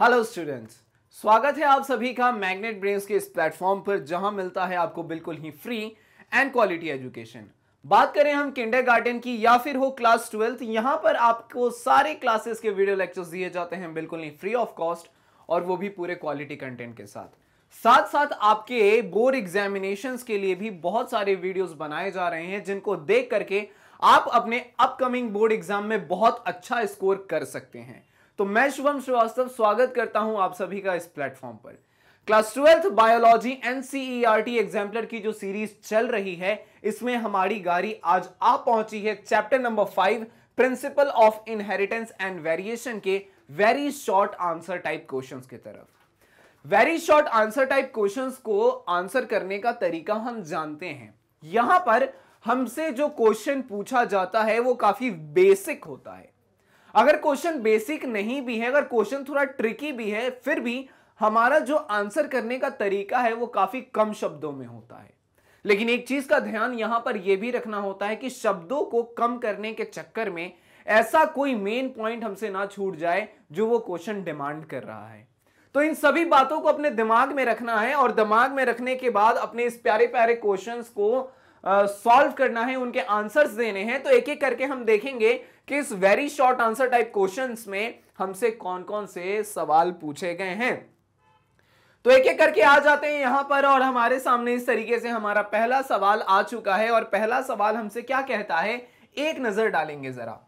Hello students स्वागत है आप सभी का मैग्नेट ब्रेन्स के इस प्लेटफॉर्म पर जहां मिलता है आपको बिल्कुल ही फ्री एंड क्वालिटी एजुकेशन बात करें हम किंडरगार्टन की या फिर हो क्लास ट्वेल्थ यहां पर आपको सारे क्लासेस के वीडियो लेक्चर्स दिए जाते हैं बिल्कुल ही फ्री ऑफ कॉस्ट और वो भी पूरे क्वालिटी कंटेंट के साथ साथ साथ आपके बोर्ड एग्जामिनेशंस के लिए भी बहुत सारे वीडियोस बनाए जा रहे हैं जिनको देख करके आप अपने अपकमिंग बोर्ड एग्जाम में बहुत अच्छा स्कोर कर सकते हैं तो मैं शुभम श्रीवास्तव स्वागत करता हूं आप सभी का इस प्लेटफॉर्म पर class twelfth biology NCERT exemplar की जो सीरीज चल रही है इसमें हमारी गाड़ी आज आ पहुंची है chapter number five principle of inheritance and variation के very short answer type question की तरफ very short answer type question को आंसर करने का तरीका हम जानते हैं यहां पर हमसे जो क्वेश्चन पूछा जाता है वो काफी बेसिक होता है अगर क्वेश्चन बेसिक नहीं भी है अगर क्वेश्चन थोड़ा ट्रिकी भी है फिर भी हमारा जो आंसर करने का तरीका है वो काफी कम शब्दों में होता है लेकिन एक चीज का ध्यान यहां पर यह भी रखना होता है कि शब्दों को कम करने के चक्कर में ऐसा कोई मेन पॉइंट हमसे ना छूट जाए जो वो क्वेश्चन डिमांड कर रहा है तो इन सभी बातों को अपने दिमाग में रखना है और दिमाग में रखने के बाद अपने इस प्यारे प्यारे क्वेश्चंस को सॉल्व करना है उनके आंसर्स देने हैं तो एक एक करके हम देखेंगे कि इस very short answer type questions में हमसे कौन कौन से सवाल पूछे गए हैं तो एक एक करके आ जाते हैं यहां पर और हमारे सामने इस तरीके से हमारा पहला सवाल आ चुका है और पहला सवाल हमसे क्या कहता है एक नजर डालेंगे जरा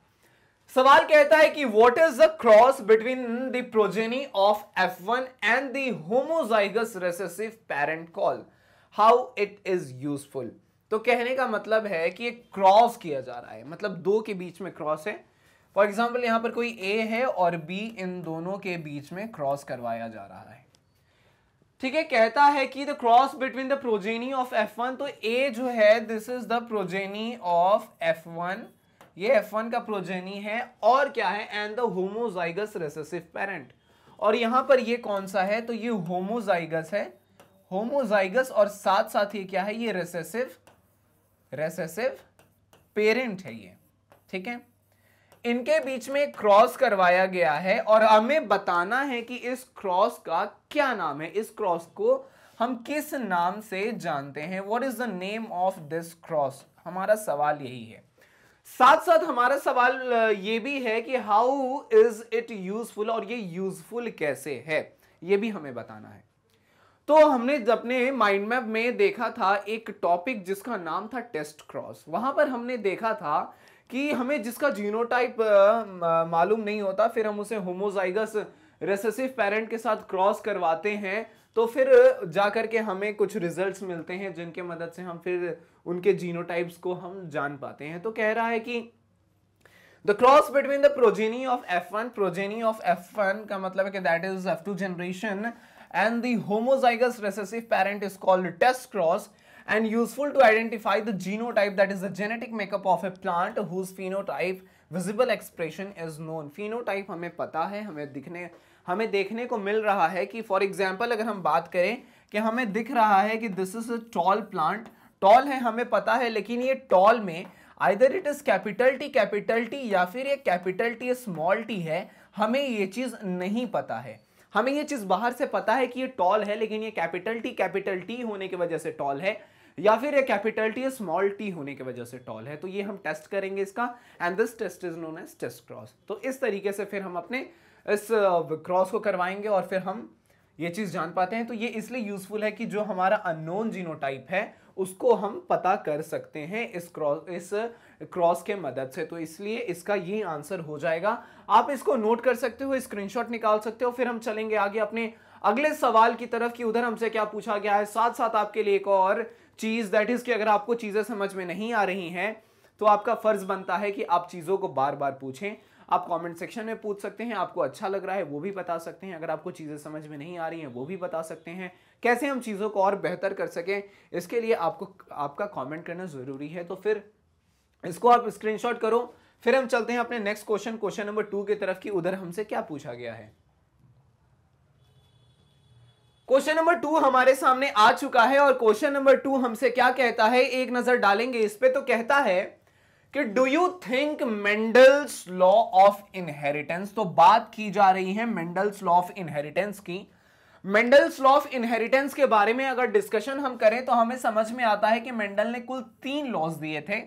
सवाल कहता है कि what is the cross between the progeny of F one and the homozygous recessive parent call how it is useful तो कहने का मतलब है कि ये क्रॉस किया जा रहा है मतलब दो के बीच में क्रॉस है फॉर एग्जाम्पल यहाँ पर कोई ए है और बी इन दोनों के बीच में क्रॉस करवाया जा रहा है ठीक है कहता है कि the cross between the progeny of F one तो ए जो है this is the progeny of F one ये एफ वन का प्रोजेनी है और क्या है and the homozygous recessive parent और यहां पर ये कौन सा है तो ये होमोजाइगस है होमोजाइगस और साथ साथ ये क्या है ये रेसेसिव रेसेसिव पेरेंट है ये ठीक है इनके बीच में क्रॉस करवाया गया है और हमें बताना है कि इस क्रॉस का क्या नाम है इस क्रॉस को हम किस नाम से जानते हैं what is the name of this cross हमारा सवाल यही है साथ साथ हमारा सवाल ये भी है कि हाउ इज इट यूजफुल और ये यूजफुल कैसे है ये भी हमें बताना है तो हमने अपने माइंड मैप में देखा था एक टॉपिक जिसका नाम था टेस्ट क्रॉस वहां पर हमने देखा था कि हमें जिसका जीनोटाइप मालूम नहीं होता फिर हम उसे होमोजाइगस रेसेसिव पेरेंट के साथ क्रॉस करवाते हैं तो फिर जा करके के हमें कुछ रिजल्ट्स मिलते हैं जिनके मदद से हम फिर उनके जीनोटाइप्स को हम जान पाते हैं तो कह रहा है कि the cross between the progeny of F one progeny of F one का मतलब है कि that is F two generation and the homozygous recessive parent is called test cross and useful to identify the genotype that is the genetic makeup of a plant whose phenotype visible expression is known phenotype हमें पता है हमें दिखने हमें देखने को मिल रहा है कि फॉर एग्जाम्पल अगर हम बात करें कि हमें दिख रहा है कि this is a tall plant tall है हमें पता है लेकिन ये टॉल में either it is capital T capital T या फिर ये कैपिटल टी स्मॉल टी है हमें ये चीज़ नहीं पता है हमें ये चीज़ बाहर से पता है कि ये टॉल है लेकिन ये कैपिटल टी कैपिटल टी होने की वजह से टॉल है या फिर ये कैपिटल टी स्मॉल टी होने की वजह से टॉल है तो ये हम टेस्ट करेंगे इसका and this test is known as test cross तो इस तरीके से फिर हम अपने इस क्रॉस uh, को करवाएंगे और फिर हम ये चीज़ जान पाते हैं तो ये इसलिए यूजफुल है कि जो हमारा अननोन जीनोटाइप है उसको हम पता कर सकते हैं इस क्रॉस इस क्रॉस के मदद से तो इसलिए इसका ये आंसर हो जाएगा आप इसको नोट कर सकते हो स्क्रीनशॉट निकाल सकते हो फिर हम चलेंगे आगे अपने अगले सवाल की तरफ कि उधर हमसे क्या पूछा गया है साथ साथ आपके लिए एक और चीज़ दैट इज़ कि अगर आपको चीज़ें समझ में नहीं आ रही हैं तो आपका फ़र्ज़ बनता है कि आप चीज़ों को बार बार पूछें आप कमेंट सेक्शन में पूछ सकते हैं आपको अच्छा लग रहा है वो भी बता सकते हैं अगर आपको चीज़ें समझ में नहीं आ रही हैं वो भी बता सकते हैं कैसे हम चीज़ों को और बेहतर कर सकें इसके लिए आपको आपका कमेंट करना ज़रूरी है तो फिर इसको आप स्क्रीनशॉट करो फिर हम चलते हैं अपने next question question number two की तरफ की उधर हमसे क्या पूछा गया है क्वेश्चन नंबर टू हमारे सामने आ चुका है और क्वेश्चन नंबर टू हमसे क्या कहता है एक नजर डालेंगे इस पर तो कहता है कि do you think Mendel's law of inheritance तो बात की जा रही है मेंडल्स लॉ ऑफ इनहेरिटेंस की मेंडल्स लॉ ऑफ इनहेरिटेंस के बारे में अगर डिस्कशन हम करें तो हमें समझ में आता है कि मेंडल ने कुल तीन लॉज दिए थे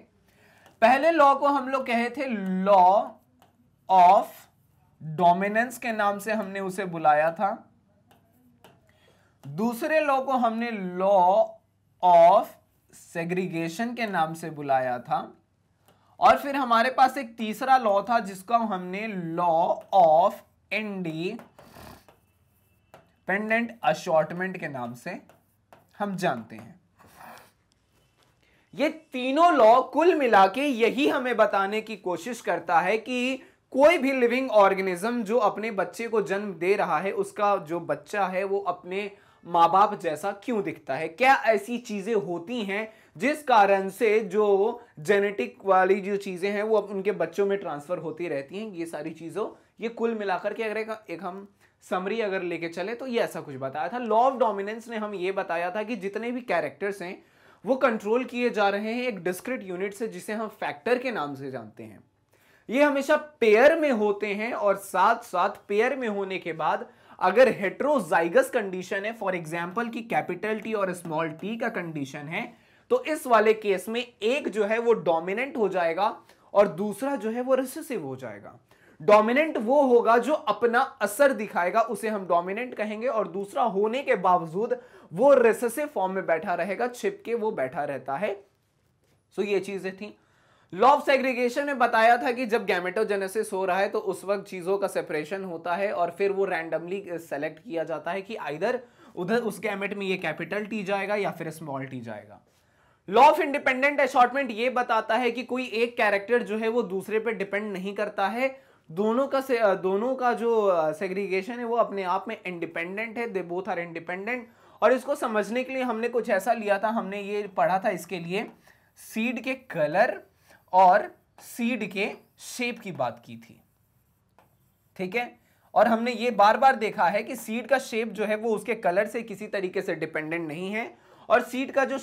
पहले लॉ को हम लोग कहे थे लॉ ऑफ डोमिनेंस के नाम से हमने उसे बुलाया था दूसरे लॉ को हमने लॉ ऑफ सेग्रीगेशन के नाम से बुलाया था और फिर हमारे पास एक तीसरा लॉ था जिसको हमने law of independent assortment के नाम से हम जानते हैं ये तीनों लॉ कुल मिला के यही हमें बताने की कोशिश करता है कि कोई भी लिविंग ऑर्गेनिज्म जो अपने बच्चे को जन्म दे रहा है उसका जो बच्चा है वो अपने माँ बाप जैसा क्यों दिखता है क्या ऐसी चीज़ें होती हैं जिस कारण से जो जेनेटिक वाली जो चीज़ें हैं वो अब उनके बच्चों में ट्रांसफ़र होती रहती हैं ये सारी चीज़ों ये कुल मिलाकर के अगर एक, एक हम समरी अगर लेके चले तो ये ऐसा कुछ बताया था लॉ ऑफ डोमिनेंस ने हम ये बताया था कि जितने भी कैरेक्टर्स हैं वो कंट्रोल किए जा रहे हैं एक डिस्क्रिट यूनिट से जिसे हम फैक्टर के नाम से जानते हैं ये हमेशा पेयर में होते हैं और साथ साथ पेयर में होने के बाद अगर हेट्रोजाइगस कंडीशन है फॉर एग्जाम्पल की कैपिटल टी और स्मॉल टी का कंडीशन है तो इस वाले केस में एक जो है वो डोमिनेंट हो जाएगा और दूसरा जो है वो रिसेसिव हो जाएगा डोमिनेंट वो होगा जो अपना असर दिखाएगा उसे हम डोमिनेंट कहेंगे और दूसरा होने के बावजूद वो रेसेसिव फॉर्म में बैठा रहेगा छिपके वो बैठा रहता है सो ये चीजें थी लॉ ऑफ सेग्रीगेशन ने बताया था कि जब गैमेटोजेनेसिस हो रहा है तो उस वक्त चीजों का सेपरेशन होता है और फिर वो रैंडमली सेलेक्ट किया जाता है कि आइधर उधर उस गैमेट में ये कैपिटल टी जाएगा या फिर स्मॉल टी जाएगा लॉ ऑफ इंडिपेंडेंट अशॉर्टमेंट ये बताता है कि कोई एक कैरेक्टर जो है वो दूसरे पे डिपेंड नहीं करता है दोनों का से दोनों का जो सेग्रीगेशन है वो अपने आप में इंडिपेंडेंट है दे बोथ आर इंडिपेंडेंट और इसको समझने के लिए हमने कुछ ऐसा लिया था हमने ये पढ़ा था इसके लिए सीड के कलर और सीड के शेप की बात की थी ठीक है और हमने ये बार बार देखा है कि सीड का शेप जो है वो उसके कलर से किसी तरीके से डिपेंडेंट नहीं है और सीड का जो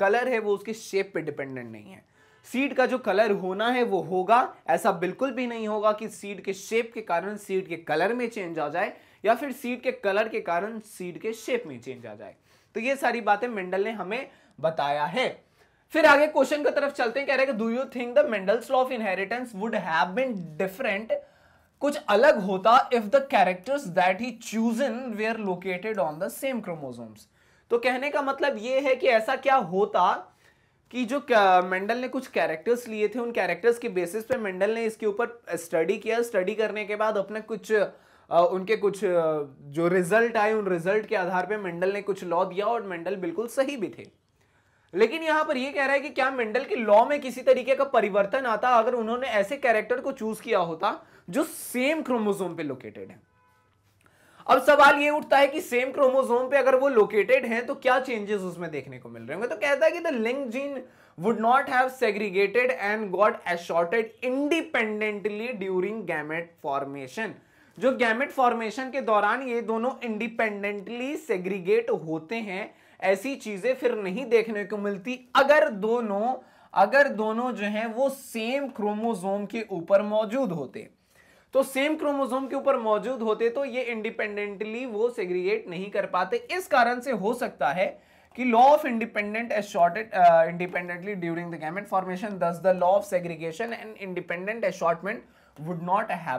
कलर है वो उसके शेप पे डिपेंडेंट नहीं है सीड का जो कलर होना है वो होगा ऐसा बिल्कुल भी नहीं होगा कि सीड के शेप के कारण सीड के कलर में चेंज आ जाए या फिर सीड के कलर के कारण सीड के शेप में चेंज आ जाए तो ये सारी बातें मेंडल ने हमें बताया है फिर आगे क्वेश्चन की तरफ चलते हैं कह रहे हैं do you think the Mendel's law of inheritance would have been different कुछ अलग होता if the characters that he choose वे are located on the same chromosomes तो कहने का मतलब ये है कि ऐसा क्या होता कि जो मेंडल ने कुछ कैरेक्टर्स लिए थे उन कैरेक्टर्स के बेसिस पे मेंडल ने इसके ऊपर स्टडी किया स्टडी करने के बाद अपने कुछ आ, उनके कुछ जो रिजल्ट आए उन रिजल्ट के आधार पे मेंडल ने कुछ लॉ दिया और मेंडल बिल्कुल सही भी थे लेकिन यहां पर यह कह रहा है कि क्या मेंडल के लॉ में किसी तरीके का परिवर्तन आता अगर उन्होंने ऐसे कैरेक्टर को चूज किया होता जो सेम क्रोमोजोम पे लोकेटेड है अब सवाल ये उठता है कि सेम क्रोमोसोम पे अगर वो लोकेटेड हैं तो क्या चेंजेस उसमें देखने को मिल रहे होंगे तो कहता है कि the link gene would not have segregated and got assorted independently during gamete formation जो गैमेट फॉर्मेशन के दौरान ये दोनों इंडिपेंडेंटली सेग्रीगेट होते हैं ऐसी चीजें फिर नहीं देखने को मिलती अगर दोनों अगर दोनों जो हैं वो सेम क्रोमोसोम के ऊपर मौजूद होते तो सेम क्रोमोजोम के ऊपर मौजूद होते तो ये इंडिपेंडेंटली वो सेग्रीगेट नहीं कर पाते इस कारण से हो सकता है कि law of independent assorted independently during the gamete formation thus the law of segregation and independent assortment would not है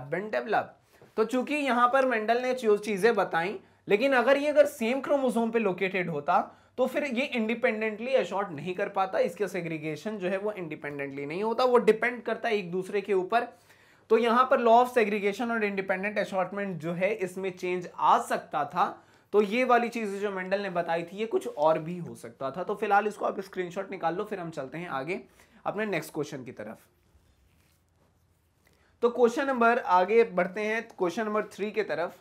तो चूंकि यहां पर मेंडल ने चीजें बताई लेकिन अगर ये अगर सेम क्रोमोसोम पे लोकेटेड होता तो फिर ये इंडिपेंडेंटली अशॉर्ट नहीं कर पाता इसके सेग्रीगेशन जो है वो इंडिपेंडेंटली नहीं होता वो डिपेंड करता है एक दूसरे के ऊपर तो यहां पर लॉ ऑफ सेग्रीगेशन और इंडिपेंडेंट असॉटमेंट जो है इसमें चेंज आ सकता था तो ये वाली चीज़ जो मंडल ने बताई थी ये कुछ और भी हो सकता था तो फिलहाल इसको आप स्क्रीनशॉट निकाल लो फिर हम चलते हैं आगे अपने नेक्स्ट क्वेश्चन की तरफ तो क्वेश्चन नंबर आगे बढ़ते हैं क्वेश्चन नंबर थ्री के तरफ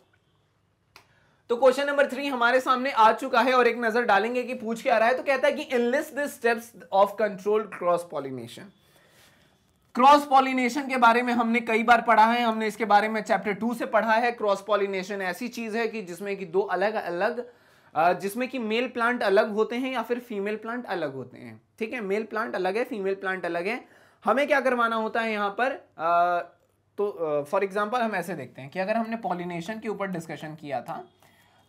तो क्वेश्चन नंबर थ्री हमारे सामने आ चुका है और एक नजर डालेंगे कि पूछ के आ रहा है तो कहता है कि enlist the steps of controlled cross pollination cross pollination के बारे में हमने कई बार पढ़ा है हमने इसके बारे में चैप्टर टू से पढ़ा है क्रॉस पॉलिनेशन ऐसी चीज है कि जिसमें कि दो अलग अलग जिसमें कि मेल प्लांट अलग होते हैं या फिर फीमेल प्लांट अलग होते हैं ठीक है मेल प्लांट अलग है फीमेल प्लांट अलग है हमें क्या करवाना होता है यहाँ पर आ, तो फॉर एग्जाम्पल हम ऐसे देखते हैं कि अगर हमने पॉलिनेशन के ऊपर डिस्कशन किया था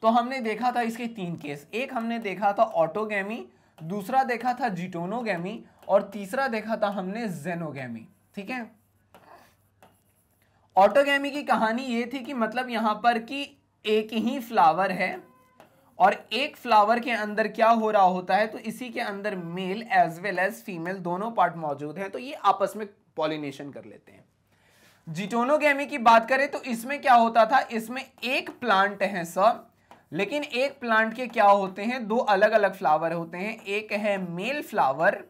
तो हमने देखा था इसके तीन केस एक हमने देखा था ऑटोगेमी दूसरा देखा था जिटोनोगैमी और तीसरा देखा था हमने जेनोगेमी ठीक है ऑटोगेमी की कहानी ये थी कि मतलब यहां पर कि एक ही फ्लावर है और एक फ्लावर के अंदर क्या हो रहा होता है तो इसी के अंदर male as well as female दोनों पार्ट मौजूद हैं तो ये आपस में पॉलिनेशन कर लेते हैं जिटोनोगेमी की बात करें तो इसमें क्या होता था इसमें एक प्लांट है सब लेकिन एक प्लांट के क्या होते हैं दो अलग अलग फ्लावर होते हैं एक है मेल फ्लावर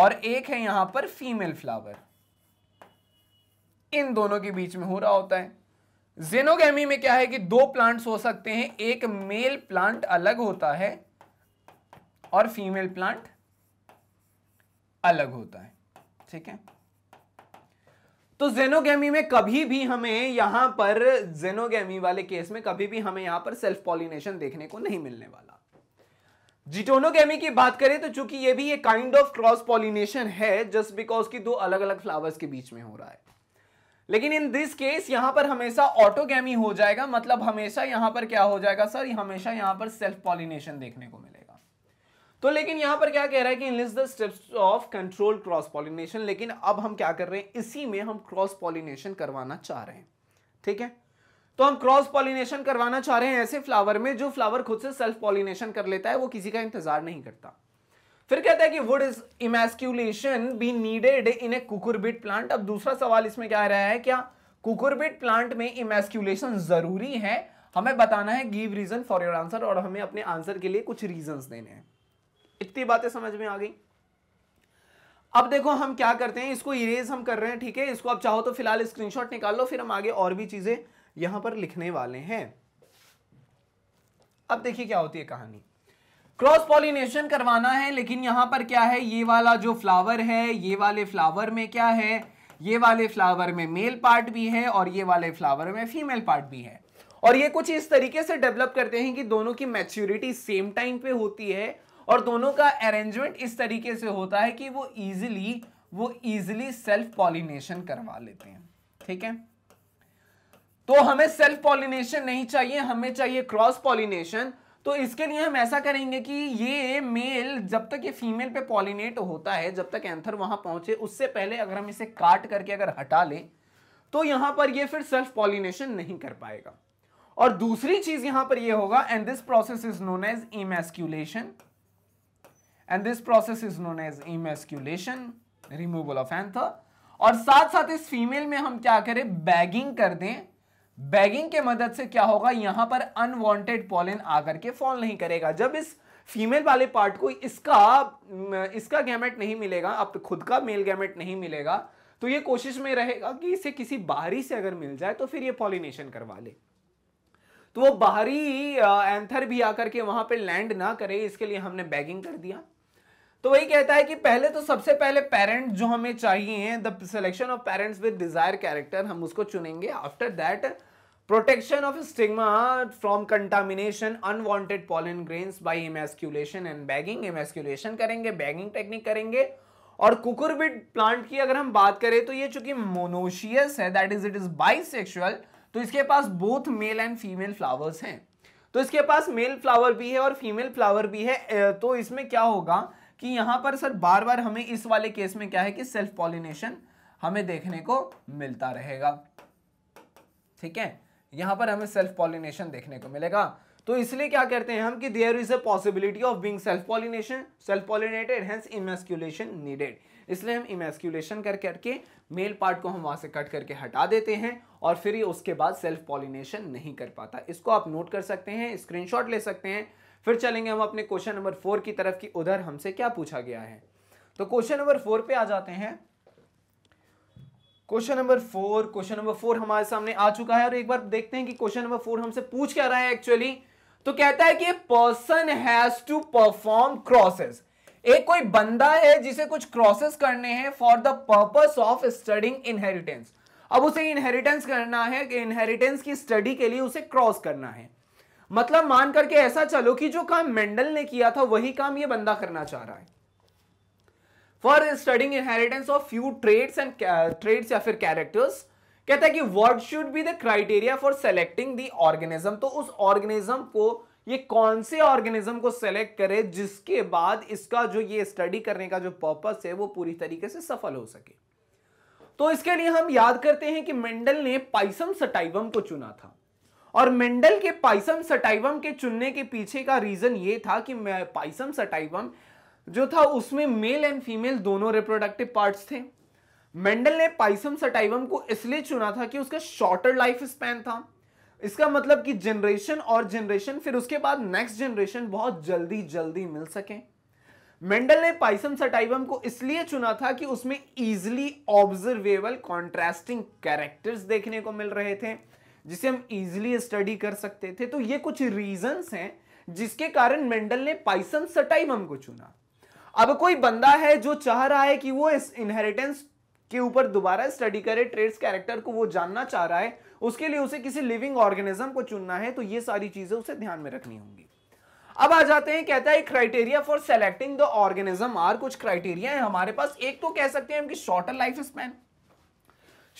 और एक है यहां पर फीमेल फ्लावर इन दोनों के बीच में हो रहा होता है जेनोगेमी में क्या है कि दो प्लांट्स हो सकते हैं एक मेल प्लांट अलग होता है और फीमेल प्लांट अलग होता है ठीक है तो जेनोगेमी में कभी भी हमें यहां पर जेनोगेमी वाले केस में कभी भी हमें यहां पर सेल्फ पॉलिनेशन देखने को नहीं मिलने वाला जिटोनोगेमी की बात करें तो चूंकि ये भी एक काइंड ऑफ क्रॉस पॉलिनेशन है जस्ट बिकॉज की दो अलग अलग फ्लावर्स के बीच में हो रहा है लेकिन इन दिस केस यहां पर हमेशा ऑटोगेमी हो जाएगा मतलब हमेशा यहां पर क्या हो जाएगा सर हमेशा यहां पर सेल्फ पॉलिनेशन देखने को मिलेगा तो लेकिन यहां पर क्या कह रहा है कि list the steps of control cross pollination लेकिन अब हम क्या कर रहे हैं इसी में हम क्रॉस पॉलिनेशन करवाना चाह रहे हैं ठीक है तो हम क्रॉस पॉलिनेशन करवाना चाह रहे हैं ऐसे फ्लावर में जो फ्लावर खुद से सेल्फ पॉलिनेशन कर लेता है वो किसी का इंतजार नहीं करता फिर कहता है कि would is emasculation be needed in a cucurbit plant अब दूसरा सवाल इसमें क्या रहा है क्या कुकुरबिट प्लांट में इमेस्क्यूलेशन जरूरी है हमें बताना है give reason for your answer और हमें अपने आंसर के लिए कुछ रीजन देने हैं इतनी बातें समझ में आ गई अब देखो हम क्या करते हैं इसको इरेज हम कर रहे हैं ठीक है इसको आप चाहो तो फिलहाल स्क्रीनशॉट निकाल लो फिर हम आगे और भी चीजें यहां पर लिखने वाले हैं अब देखिए क्या होती है कहानी क्रॉस पॉलिनेशन करवाना है लेकिन यहां पर क्या है ये वाला जो फ्लावर है ये वाले फ्लावर में क्या है ये वाले फ्लावर में मेल पार्ट भी है और ये वाले फ्लावर में फीमेल पार्ट भी है और ये कुछ इस तरीके से डेवलप करते हैं कि दोनों की मैच्योरिटी सेम टाइम पे होती है और दोनों का अरेंजमेंट इस तरीके से होता है कि वो इजिली वो इजिली सेल्फ पॉलिनेशन करवा लेते हैं ठीक है तो हमें सेल्फ पॉलिनेशन नहीं चाहिए हमें चाहिए क्रॉस पॉलिनेशन तो इसके लिए हम ऐसा करेंगे कि ये मेल जब तक ये फीमेल पे पॉलिनेट होता है जब तक एंथर वहां पहुंचे उससे पहले अगर हम इसे काट करके अगर हटा लें तो यहां पर ये फिर सेल्फ पॉलिनेशन नहीं कर पाएगा और दूसरी चीज यहां पर ये होगा and this process is known as emasculation and this process is known as emasculation removal of anther और साथ साथ इस फीमेल में हम क्या करें बैगिंग कर दें बैगिंग के मदद से क्या होगा यहां पर अनवांटेड पॉलन आकर के फॉल नहीं करेगा जब इस फीमेल वाले पार्ट को इसका इसका गैमेट नहीं मिलेगा अब खुद का मेल गैमेट नहीं मिलेगा तो ये कोशिश में रहेगा कि इसे किसी बाहरी से अगर मिल जाए तो फिर ये पॉलिनेशन करवा ले तो वो बाहरी एंथर भी आकर के वहां पे लैंड ना करे इसके लिए हमने बैगिंग कर दिया तो वही कहता है कि पहले तो सबसे पहले पेरेंट जो हमें चाहिए the selection of parents with desire character हम उसको चुनेंगे after that protection of stigma from contamination unwanted pollen grains by emasculation and bagging emasculation करेंगे बैगिंग टेक्निक करेंगे और कुकुरबिट प्लांट की अगर हम बात करें तो ये चूंकि मोनोशियस है that is it is bisexual तो इसके पास both male and female flowers हैं तो इसके पास मेल फ्लावर भी है और फीमेल फ्लावर भी है तो इसमें क्या होगा कि यहां पर सर बार बार हमें इस वाले केस में क्या है कि सेल्फ पॉलिनेशन हमें देखने को मिलता रहेगा ठीक है यहां पर हमें सेल्फ पॉलिनेशन देखने को मिलेगा तो इसलिए क्या करते हैं हम कि there is a possibility of being self pollination self pollinated hence emasculation needed इसलिए हम इमेस्क्यूलेशन कर करके मेल पार्ट को हम वहां से कट करके हटा देते हैं और फिर ही उसके बाद सेल्फ पॉलिनेशन नहीं कर पाता इसको आप नोट कर सकते हैं स्क्रीनशॉट ले सकते हैं फिर चलेंगे हम अपने क्वेश्चन नंबर फोर की तरफ कि उधर हमसे क्या पूछा गया है तो क्वेश्चन नंबर फोर पे आ जाते हैं question number four question number four हमारे सामने आ चुका है और एक बार देखते हैं कि क्वेश्चन नंबर फोर हमसे पूछ क्या रहा है एक्चुअली तो कहता है कि person has to perform crosses एक कोई बंदा है जिसे कुछ क्रॉसेस करने हैं for the purpose of studying inheritance अब उसे इनहेरिटेंस करना है कि इनहेरिटेंस की स्टडी के लिए उसे क्रॉस करना है मतलब मान करके ऐसा चलो कि जो काम मेंडल ने किया था वही काम ये बंदा करना चाह रहा है for studying inheritance of few traits and traits या फिर कैरेक्टर्स कहता है कि what should be the criteria for selecting the organism तो उस ऑर्गेनिज्म को ये कौन से ऑर्गेनिज्म को सेलेक्ट करे जिसके बाद इसका जो ये स्टडी करने का जो पर्पस है वो पूरी तरीके से सफल हो सके तो इसके लिए हम याद करते हैं कि मेंडल ने पाइसम सटाइवम को चुना था और मेंडल के पाइसम सटाइवम के चुनने के पीछे का रीजन ये था कि पाइसम सटाइवम जो था उसमें मेल एंड फीमेल दोनों रिप्रोडक्टिव पार्ट्स थे मेंडल ने पाइसम सटाइवम को इसलिए चुना था कि उसका शॉर्टर लाइफ स्पैन था इसका मतलब कि जनरेशन और जनरेशन फिर उसके बाद नेक्स्ट जनरेशन बहुत जल्दी जल्दी मिल सके मेंडल ने पाइसम सटाइवम को इसलिए चुना था कि उसमें इजिली ऑब्जर्वेबल कॉन्ट्रास्टिंग कैरेक्टर्स देखने को मिल रहे थे जिसे हम इजिली स्टडी कर सकते थे तो ये कुछ रीजंस हैं जिसके कारण मेंडल ने पाइसन सटाइम को चुना अब कोई बंदा है जो चाह रहा है कि वो इस इनहेरिटेंस के ऊपर दोबारा स्टडी करे ट्रेड्स कैरेक्टर को वो जानना चाह रहा है उसके लिए उसे किसी लिविंग ऑर्गेनिज्म को चुनना है तो ये सारी चीजें उसे ध्यान में रखनी होंगी अब आ जाते हैं कहता है criteria for selecting the organism are कुछ क्राइटेरिया है हमारे पास एक तो कह सकते हैं कि shorter life span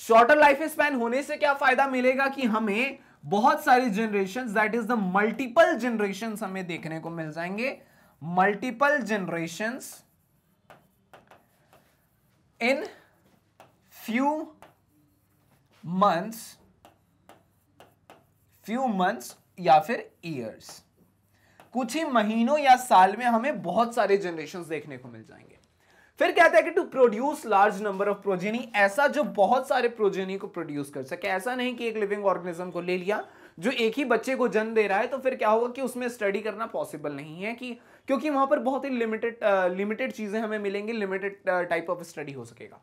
shorter life span होने से क्या फायदा मिलेगा कि हमें बहुत सारी generation that is the multiple generation हमें देखने को मिल जाएंगे multiple generation in few months few months या फिर ईयर्स कुछ ही महीनों या साल में हमें बहुत सारे जनरेशन देखने को मिल जाएंगे फिर कहता है कि to produce large number of progeny ऐसा जो बहुत सारे प्रोजेनी को प्रोड्यूस कर सके ऐसा नहीं कि एक लिविंग ऑर्गेनिज्म को ले लिया जो एक ही बच्चे को जन्म दे रहा है तो फिर क्या होगा कि उसमें स्टडी करना पॉसिबल नहीं है कि क्योंकि वहां पर बहुत ही लिमिटेड लिमिटेड चीजें हमें मिलेंगी लिमिटेड टाइप ऑफ स्टडी हो सकेगा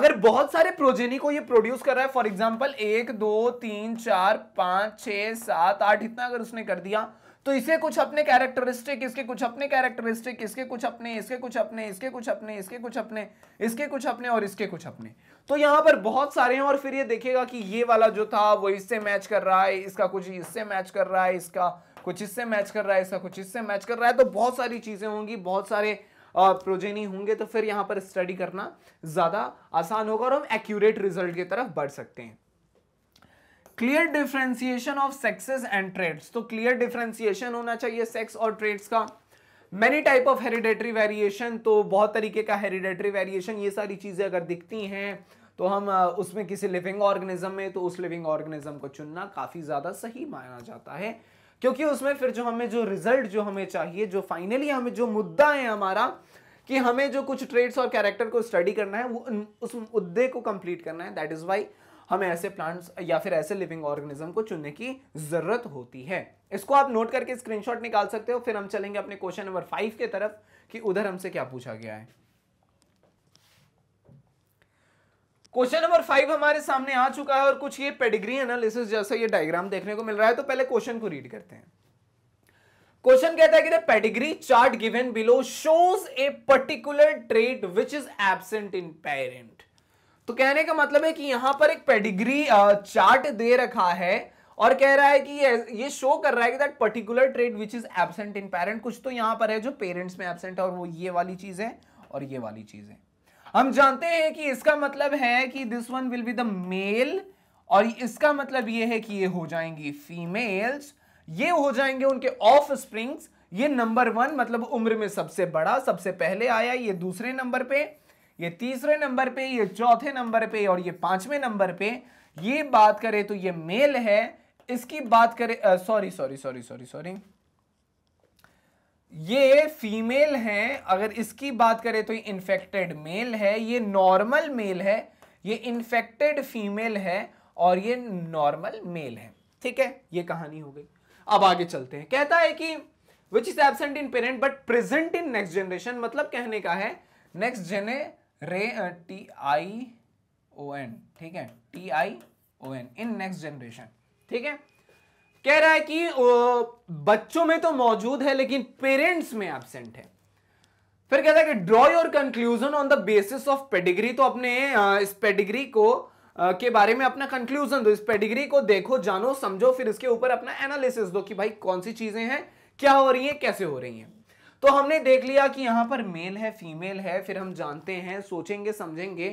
अगर बहुत सारे प्रोजेनी को ये प्रोड्यूस कर रहा है फॉर एग्जांपल एक दो तीन चार पांच छह सात आठ इतना अगर उसने कर दिया तो इसे कुछ अपने कैरेक्टरिस्टिक इसके कुछ अपने कैरेक्टरिस्टिक इसके कुछ अपने इसके कुछ अपने इसके कुछ अपने इसके कुछ अपने इसके कुछ अपने और इसके कुछ अपने तो यहाँ पर बहुत सारे हैं और फिर ये देखेगा कि ये वाला जो था वो इससे मैच कर रहा है इसका कुछ इससे मैच कर रहा है इसका कुछ इससे मैच कर रहा है इसका कुछ इससे मैच कर रहा है तो बहुत सारी चीज़ें होंगी बहुत सारे प्रोजेनी होंगे तो फिर यहाँ पर स्टडी करना ज़्यादा आसान होगा और हम एक्यूरेट रिजल्ट की तरफ बढ़ सकते हैं clear differentiation of sexes and traits तो क्लियर डिफ्रेंसिएशन होना चाहिए सेक्स और ट्रेड्स का many type of hereditary variation तो बहुत तरीके का हेरिडेटरी वेरिएशन ये सारी चीज़ें अगर दिखती हैं तो हम उसमें किसी लिविंग ऑर्गेनिज्म में तो उस लिविंग ऑर्गेनिज्म को चुनना काफ़ी ज़्यादा सही माना जाता है क्योंकि उसमें फिर जो हमें जो रिजल्ट जो हमें चाहिए जो फाइनली हमें जो मुद्दा है हमारा कि हमें जो कुछ ट्रेड्स और कैरेक्टर को स्टडी करना है वो उस मुद्दे को कंप्लीट करना है दैट इज़ वाई हमें ऐसे प्लांट्स या फिर ऐसे लिविंग ऑर्गेनिज्म को चुनने की ज़रूरत होती है इसको आप नोट करके स्क्रीनशॉट निकाल सकते हो फिर हम चलेंगे अपने क्वेश्चन नंबर फाइव के तरफ कि उधर हमसे क्या पूछा गया है क्वेश्चन नंबर फाइव हमारे सामने आ चुका है और कुछ ये पेडिग्री एनालिसिस जैसा ये डायग्राम देखने को मिल रहा है तो पहले क्वेश्चन को रीड करते हैं क्वेश्चन कहता है कि pedigree chart given below shows a particular trait which is absent in parent तो कहने का मतलब है कि यहां पर एक पेडिग्री चार्ट दे रखा है और कह रहा है कि ये ये शो कर रहा है कि that particular trait which is absent in parent कुछ तो यहां पर है जो पेरेंट्स में एबसेंट है और वो ये वाली चीज है और ये वाली चीज है हम जानते हैं कि इसका मतलब है कि this one will be the male और इसका मतलब ये है कि ये हो जाएंगी फीमेल्स ये हो जाएंगे उनके ऑफ स्प्रिंग्स ये नंबर वन मतलब उम्र में सबसे बड़ा सबसे पहले आया ये दूसरे नंबर पे ये तीसरे नंबर पे ये चौथे नंबर पे और ये पांचवें नंबर पे ये बात करें तो ये मेल है इसकी बात करें sorry sorry sorry sorry sorry ये फीमेल है अगर इसकी बात करें तो ये इन्फेक्टेड मेल है ये नॉर्मल मेल है ये इन्फेक्टेड फीमेल है और ये नॉर्मल मेल है ठीक है ये कहानी हो गई अब आगे चलते हैं कहता है कि which is absent in parent but present in next generation मतलब कहने का है नेक्स्ट जेने रे टी आई ओ एन ठीक है T I O N in next generation ठीक है कह रहा है कि बच्चों में तो मौजूद है लेकिन पेरेंट्स में एबसेंट है फिर कहता है कि draw your conclusion on the basis of pedigree तो अपने इस पेडिग्री को के बारे में अपना कंक्लूजन दो इस पेडिग्री को देखो जानो समझो फिर इसके ऊपर अपना एनालिसिस दो कि भाई कौन सी चीजें हैं क्या हो रही हैं कैसे हो रही हैं तो हमने देख लिया कि यहाँ पर मेल है फीमेल है फिर हम जानते हैं सोचेंगे समझेंगे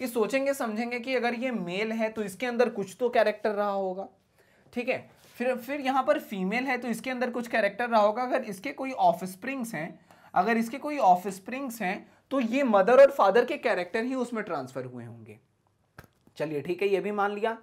ये सोचेंगे समझेंगे कि अगर ये मेल है तो इसके अंदर कुछ तो कैरेक्टर रहा होगा ठीक है फिर फिर यहाँ पर फीमेल है तो इसके अंदर कुछ कैरेक्टर रहा होगा अगर इसके कोई ऑफ स्प्रिंग्स हैं अगर इसके कोई ऑफ स्प्रिंग्स हैं तो ये मदर और फादर के कैरेक्टर ही उसमें ट्रांसफर हुए होंगे चलिए ठीक है ये भी मान लिया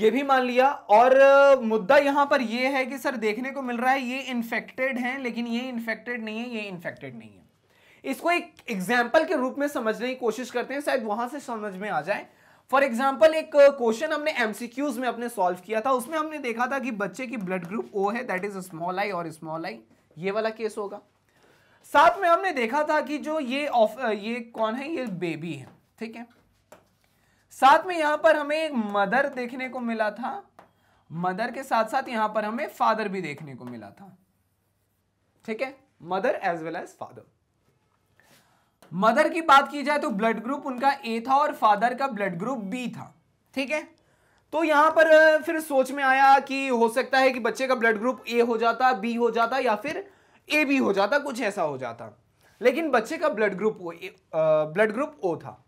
ये भी मान लिया और मुद्दा यहाँ पर यह है कि सर देखने को मिल रहा है ये इन्फेक्टेड हैं लेकिन ये इन्फेक्टेड नहीं है ये इन्फेक्टेड नहीं है इसको एक एग्जाम्पल के रूप में समझने की कोशिश करते हैं शायद वहां से समझ में आ जाए फॉर एग्जाम्पल एक क्वेश्चन हमने एमसीक्यूज में अपने सॉल्व किया था उसमें हमने देखा था कि बच्चे की ब्लड ग्रुप ओ है दैट इज स्मॉल आई और स्मॉल आई ये वाला केस होगा साथ में हमने देखा था कि जो ये ऑफ ये कौन है ये बेबी है ठीक है साथ में यहां पर हमें एक मदर देखने को मिला था मदर के साथ साथ यहां पर हमें फादर भी देखने को मिला था ठीक है mother as well as father mother की बात की जाए तो ब्लड ग्रुप उनका ए था और फादर का ब्लड ग्रुप बी था ठीक है तो यहां पर फिर सोच में आया कि हो सकता है कि बच्चे का ब्लड ग्रुप ए हो जाता बी हो जाता या फिर ए बी हो जाता कुछ ऐसा हो जाता लेकिन बच्चे का blood group blood group O था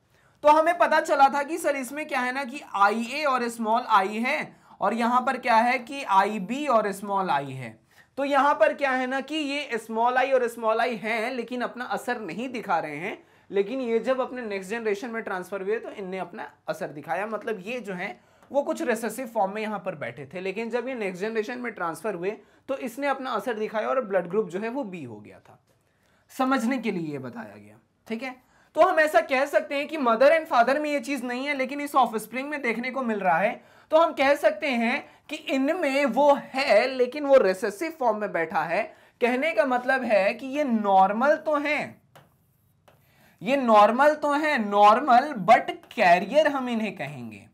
तो हमें पता चला था कि सर इसमें क्या है ना कि आई ए और स्मॉल आई है और यहां पर क्या है कि आई बी और स्मॉल आई है तो यहां पर क्या है ना कि ये स्मॉल आई और स्मॉल आई है लेकिन अपना असर नहीं दिखा रहे हैं लेकिन ये जब अपने नेक्स्ट जनरेशन में ट्रांसफर हुए तो इनने अपना असर दिखाया मतलब ये जो है वो कुछ रेसेसिव फॉर्म में यहां पर बैठे थे लेकिन जब ये नेक्स्ट जनरेशन में ट्रांसफर हुए तो इसने अपना असर दिखाया और ब्लड ग्रुप जो है वो बी हो गया था समझने के लिए ये बताया गया ठीक है तो हम ऐसा कह सकते हैं कि मदर एंड फादर में ये चीज़ नहीं है लेकिन इस ऑफ में देखने को मिल रहा है तो हम कह सकते हैं कि इनमें वो है लेकिन वो रेसेसिव फॉर्म में बैठा है कहने का मतलब है कि ये नॉर्मल तो है ये नॉर्मल तो है नॉर्मल बट कैरियर हम इन्हें कहेंगे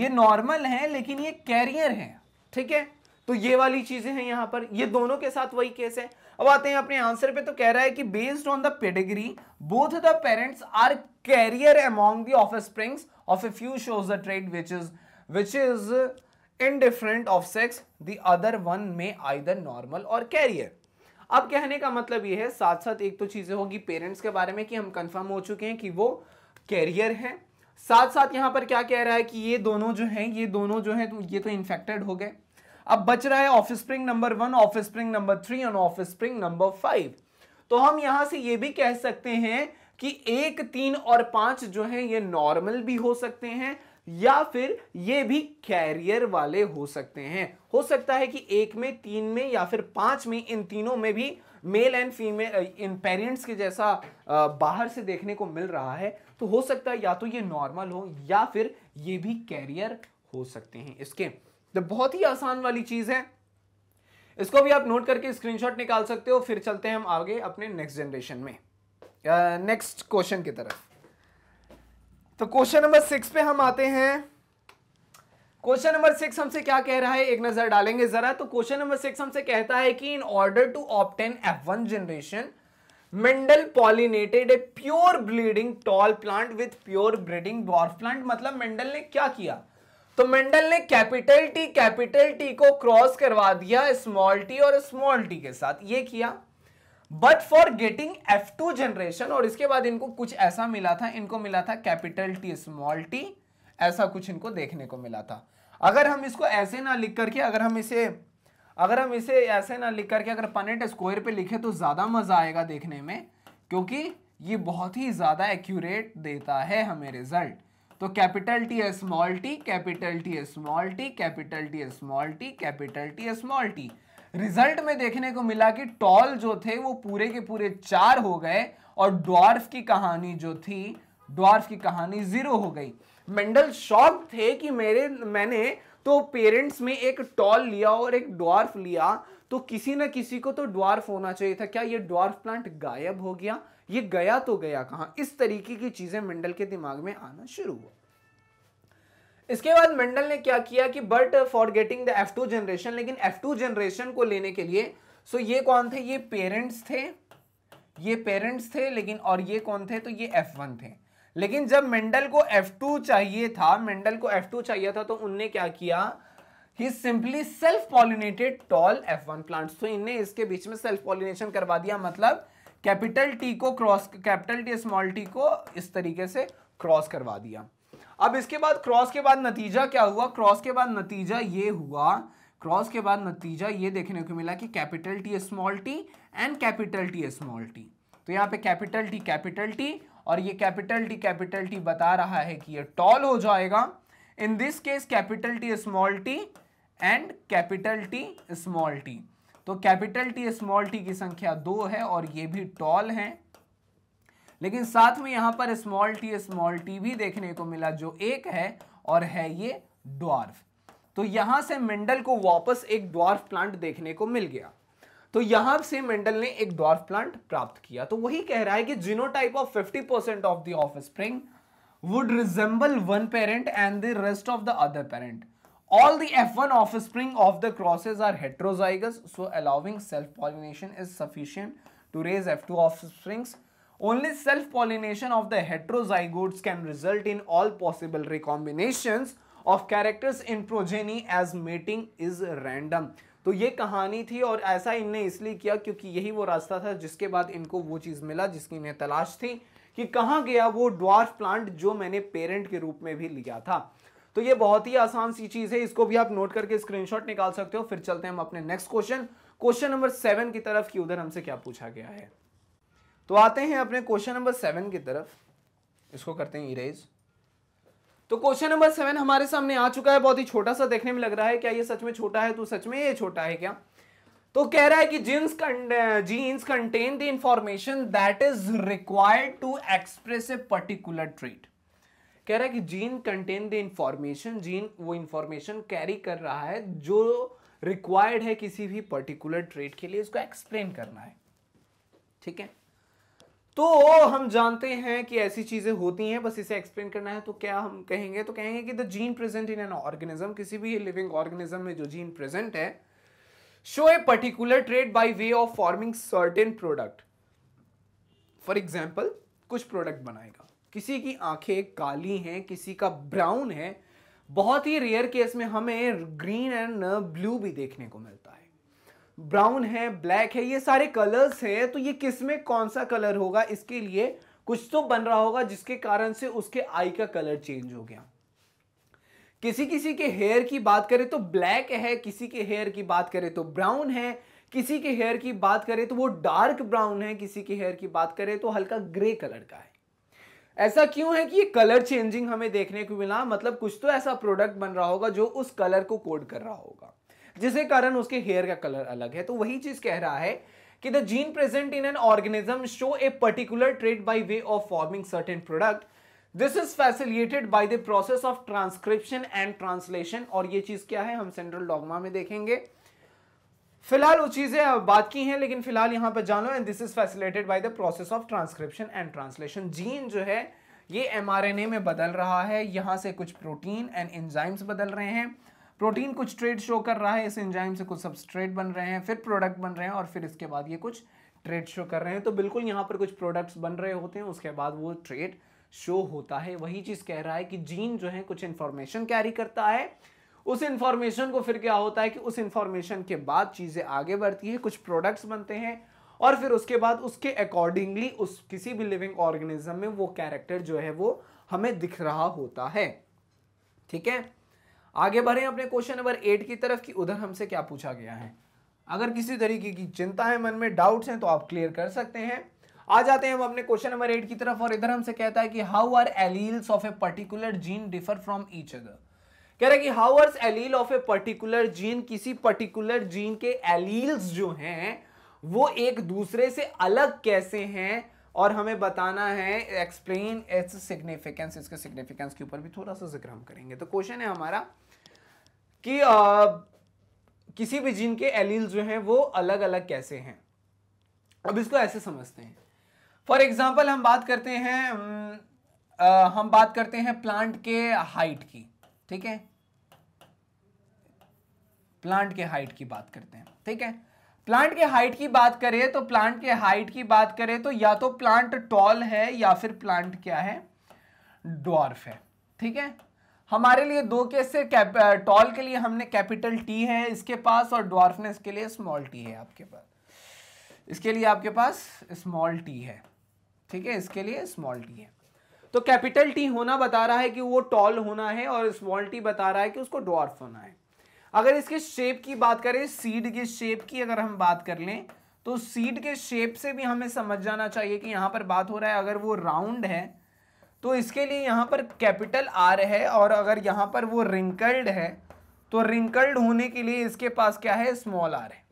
ये नॉर्मल है लेकिन ये कैरियर है ठीक है तो ये वाली चीजें हैं यहां पर ये दोनों के साथ वही केस है अब आते हैं अपने आंसर पे तो कह रहा है कि based on the pedigree both the parents are carrier among the offsprings of a few shows the trait which is which is different of sex the other one में दर नॉर्मल और career अब कहने का मतलब ये है साथ साथ एक तो चीज़ें होगी पेरेंट्स के बारे में कि हम कंफर्म हो चुके हैं कि वो कैरियर हैं साथ साथ यहां पर क्या कह रहा है कि ये दोनों जो हैं ये दोनों जो हैं तो ये तो इन्फेक्टेड हो गए अब बच रहा है offspring number one offspring number three और ऑफिस स्प्रिंग नंबर फाइव तो हम यहां से ये भी कह सकते हैं कि एक तीन और पांच जो है ये नॉर्मल भी हो सकते हैं या फिर ये भी कैरियर वाले हो सकते हैं हो सकता है कि एक में तीन में या फिर पांच में इन तीनों में भी मेल एंड फीमेल इन पेरेंट्स के जैसा बाहर से देखने को मिल रहा है तो हो सकता है या तो ये नॉर्मल हो या फिर ये भी कैरियर हो सकते हैं इसके तो बहुत ही आसान वाली चीज है इसको भी आप नोट करके स्क्रीनशॉट निकाल सकते हो फिर चलते हैं हम आगे अपने नेक्स्ट जनरेशन में नेक्स्ट uh, क्वेश्चन की तरफ तो क्वेश्चन नंबर सिक्स पे हम आते हैं क्वेश्चन नंबर सिक्स हमसे क्या कह रहा है एक नजर डालेंगे जरा तो क्वेश्चन नंबर सिक्स हमसे कहता है कि in order to obtain F one generation Mendel pollinated a pure breeding tall plant with pure breeding dwarf plant मतलब मेंडल ने क्या किया तो मेंडल ने कैपिटल टी कैपिटल टी को क्रॉस करवा दिया स्मॉल टी और स्मॉल टी के साथ ये किया but for getting F two generation और इसके बाद इनको कुछ ऐसा मिला था इनको मिला था कैपिटल टी स्मॉल टी ऐसा कुछ इनको देखने को मिला था अगर हम इसको ऐसे ना लिख करके अगर हम इसे अगर हम इसे ऐसे ना लिख करके अगर पनेट स्क्वायर पे लिखे तो ज़्यादा मज़ा आएगा देखने में क्योंकि ये बहुत ही ज़्यादा एक्यूरेट देता है हमें रिजल्ट तो capital T small T capital T small T capital T small T capital T small T result में देखने को मिला कि टॉल जो थे वो पूरे के पूरे चार हो गए और ड्वार्फ की कहानी जो थी ड्वार्फ की कहानी जीरो हो गई मेंडल शॉक थे कि मेरे मैंने तो पेरेंट्स में एक टॉल लिया और एक ड्वार्फ लिया तो किसी ना किसी को तो ड्वार्फ होना चाहिए था क्या ये ड्वार्फ प्लांट गायब हो गया ये गया तो गया कहा इस तरीके की चीज़ें मंडल के दिमाग में आना शुरू हुआ इसके बाद मंडल ने क्या किया कि but for getting the F two generation लेकिन एफ टू जनरेशन को लेने के लिए सो ये कौन थे ये पेरेंट्स थे ये पेरेंट्स थे लेकिन और ये कौन थे तो ये एफ वन थे लेकिन जब मेंडल को एफ टू चाहिए था मेंडल को एफ टू चाहिए था तो उनने क्या किया ही simply self pollinated tall F one plants तो इनने इसके बीच में सेल्फ पॉलिनेशन करवा दिया मतलब कैपिटल टी को cross capital T small T को इस तरीके से क्रॉस करवा दिया अब इसके बाद क्रॉस के बाद नतीजा क्या हुआ क्रॉस के बाद नतीजा ये हुआ क्रॉस के बाद नतीजा ये देखने को मिला कि capital T small T and capital T small T तो यहाँ पे कैपिटल टी कैपिटल टी और ये कैपिटल टी कैपिटल टी बता रहा है कि ये टॉल हो जाएगा in this case capital T small T and capital T small T तो कैपिटल टी स्मॉल टी की संख्या दो है और ये भी टॉल है लेकिन साथ में यहां पर स्मॉल टी स्मॉल टी भी देखने को मिला जो एक है और है ये ड्वार्फ तो यहां से मेंडल को वापस एक ड्वार्फ प्लांट देखने को मिल गया तो यहां से मेंडल ने एक ड्वार्फ प्लांट प्राप्त किया तो वही कह रहा है कि type of fifty percent of the offspring would resemble one parent and the rest of the other parent All the F1 offspring of the crosses are heterozygous, so allowing self-pollination is sufficient to raise F2 offsprings. Only self-pollination of the heterozygotes can result in all possible recombinations of characters in progeny as mating is random. तो ये कहानी थी और ऐसा इनने इसलिए किया क्योंकि यही वो रास्ता था जिसके बाद इनको वो चीज़ मिला जिसकी इन्हें तलाश थी कि कहाँ गया वो ड्वार्फ प्लांट जो मैंने पेरेंट के रूप में भी लिया था तो ये बहुत ही आसान सी चीज है इसको भी आप नोट करके स्क्रीनशॉट निकाल सकते हो फिर चलते हैं हम अपने next question question number seven की तरफ कि उधर हमसे क्या पूछा गया है तो आते हैं अपने क्वेश्चन नंबर सेवन की तरफ इसको करते हैं इरेज तो क्वेश्चन नंबर सेवन हमारे सामने आ चुका है बहुत ही छोटा सा देखने में लग रहा है क्या ये सच में छोटा है तो सच में ये छोटा है क्या तो कह रहा है कि genes genes contain the information that is required to express a particular trait कह रहा है कि gene contain the information gene वो इंफॉर्मेशन कैरी कर रहा है जो रिक्वायर्ड है किसी भी पर्टिकुलर ट्रेड के लिए उसको एक्सप्लेन करना है ठीक है तो हम जानते हैं कि ऐसी चीज़ें होती हैं बस इसे एक्सप्लेन करना है तो क्या हम कहेंगे तो कहेंगे कि the gene present in an organism किसी भी लिविंग ऑर्गेनिज्म में जो जीन प्रेजेंट है show a particular trait by way of forming certain product for example कुछ प्रोडक्ट बनाएगा किसी की आंखें काली हैं किसी का ब्राउन है बहुत ही रेयर केस में हमें ग्रीन एंड ब्लू भी देखने को मिलता है ब्राउन है ब्लैक है ये सारे कलर्स हैं तो ये किस में कौन सा कलर होगा इसके लिए कुछ तो बन रहा होगा जिसके कारण से उसके आई का कलर चेंज हो गया किसी किसी के हेयर की बात करें तो ब्लैक है किसी के हेयर की बात करें तो ब्राउन है किसी के हेयर की बात करें तो वो डार्क ब्राउन है किसी के हेयर की बात करें तो हल्का ग्रे कलर का है ऐसा क्यों है कि ये कलर चेंजिंग हमें देखने को मिला मतलब कुछ तो ऐसा प्रोडक्ट बन रहा होगा जो उस कलर को कोड कर रहा होगा जिसके कारण उसके हेयर का कलर अलग है तो वही चीज कह रहा है कि the gene present in an organism show a particular trait by way of forming certain product this is facilitated by the process of transcription and translation और ये चीज क्या है हम सेंट्रल डॉगमा में देखेंगे फिलहाल वो चीज़ें बाकी हैं लेकिन फिलहाल यहाँ पर जानो and this is facilitated by the process of transcription and translation gene जो है ये एमआरएनए में बदल रहा है यहाँ से कुछ प्रोटीन एंड एंजाइम्स बदल रहे हैं प्रोटीन कुछ ट्रेड शो कर रहा है इस एंजाइम से कुछ सबस्ट्रेट बन रहे हैं फिर प्रोडक्ट बन रहे हैं और फिर इसके बाद ये कुछ ट्रेड शो कर रहे हैं तो बिल्कुल यहाँ पर कुछ प्रोडक्ट्स बन रहे होते हैं उसके बाद वो ट्रेड शो होता है वही चीज़ कह रहा है कि जीन जो है कुछ इन्फॉर्मेशन कैरी करता है उस इंफॉर्मेशन को फिर क्या होता है कि उस इंफॉर्मेशन के बाद चीज़ें आगे बढ़ती है कुछ प्रोडक्ट्स बनते हैं और फिर उसके बाद उसके अकॉर्डिंगली उस किसी भी लिविंग ऑर्गेनिज्म में वो कैरेक्टर जो है वो हमें दिख रहा होता है ठीक है आगे बढ़े अपने क्वेश्चन नंबर एट की तरफ कि उधर हमसे क्या पूछा गया है अगर किसी तरीके की चिंता है मन में डाउट्स हैं तो आप क्लियर कर सकते हैं आ जाते हैं हम अपने क्वेश्चन नंबर एट की तरफ और इधर हमसे कहता है कि how are alleles of a particular gene differ from each other कह रहा है कि how are allele of a particular gene किसी पर्टिकुलर जीन के एलील्स जो हैं वो एक दूसरे से अलग कैसे हैं और हमें बताना है एक्सप्लेन इट्स सिग्निफिकेंस इसके सिग्निफिकेंस के ऊपर भी थोड़ा सा जिक्र हम करेंगे तो क्वेश्चन है हमारा कि आ, किसी भी जीन के एलील जो हैं वो अलग अलग कैसे हैं अब इसको ऐसे समझते हैं फॉर एग्जाम्पल हम बात करते हैं आ, हम बात करते हैं प्लांट के हाइट की ठीक है प्लांट के हाइट की बात करते हैं ठीक है प्लांट के हाइट की बात करें तो प्लांट के हाइट की बात करें तो या तो प्लांट टॉल है या फिर प्लांट क्या है डॉर्फ है ठीक है हमारे लिए दो केस से टॉल के लिए हमने कैपिटल टी है इसके पास और डॉर्फनेस के लिए स्मॉल टी है आपके पास इसके लिए आपके पास स्मॉल टी है ठीक है इसके लिए स्मॉल टी है तो कैपिटल टी होना बता रहा है कि वो टॉल होना है और स्मॉल टी बता रहा है कि उसको डॉर्फ होना है अगर इसके शेप की बात करें सीड के शेप की अगर हम बात कर लें तो सीड के शेप से भी हमें समझ जाना चाहिए कि यहाँ पर बात हो रहा है अगर वो राउंड है तो इसके लिए यहाँ पर कैपिटल आर है और अगर यहाँ पर वो रिंकल्ड है तो रिंकल्ड होने के लिए इसके पास क्या है स्मॉल आर है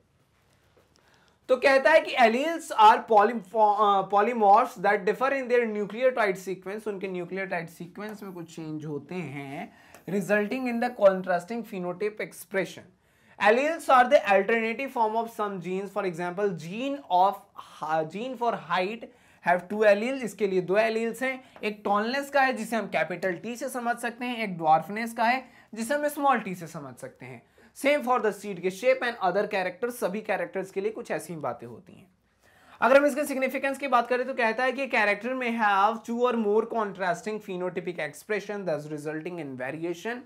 तो कहता है कि alleles are polymorphs that differ in their nucleotide sequence उनके न्यूक्लियोटाइड सीक्वेंस में कुछ चेंज होते हैं resulting in the contrasting phenotype expression alleles are the alternative form of some genes for example gene of gene for height have two allele इसके लिए दो alleles हैं एक टॉनलेस का है जिसे हम कैपिटल टी से समझ सकते हैं एक ड्वार्फनेस का है जिसे हम स्मॉल टी से समझ सकते हैं सेम फॉर द सीड के शेप एंड अदर कैरेक्टर सभी कैरेक्टर्स के लिए कुछ ऐसी बातें होती हैं अगर हम इसके सिग्निफिकेंस की बात करें तो कहता है कि कैरेक्टर में हैव टू और more contrasting phenotypic expression thus resulting in variation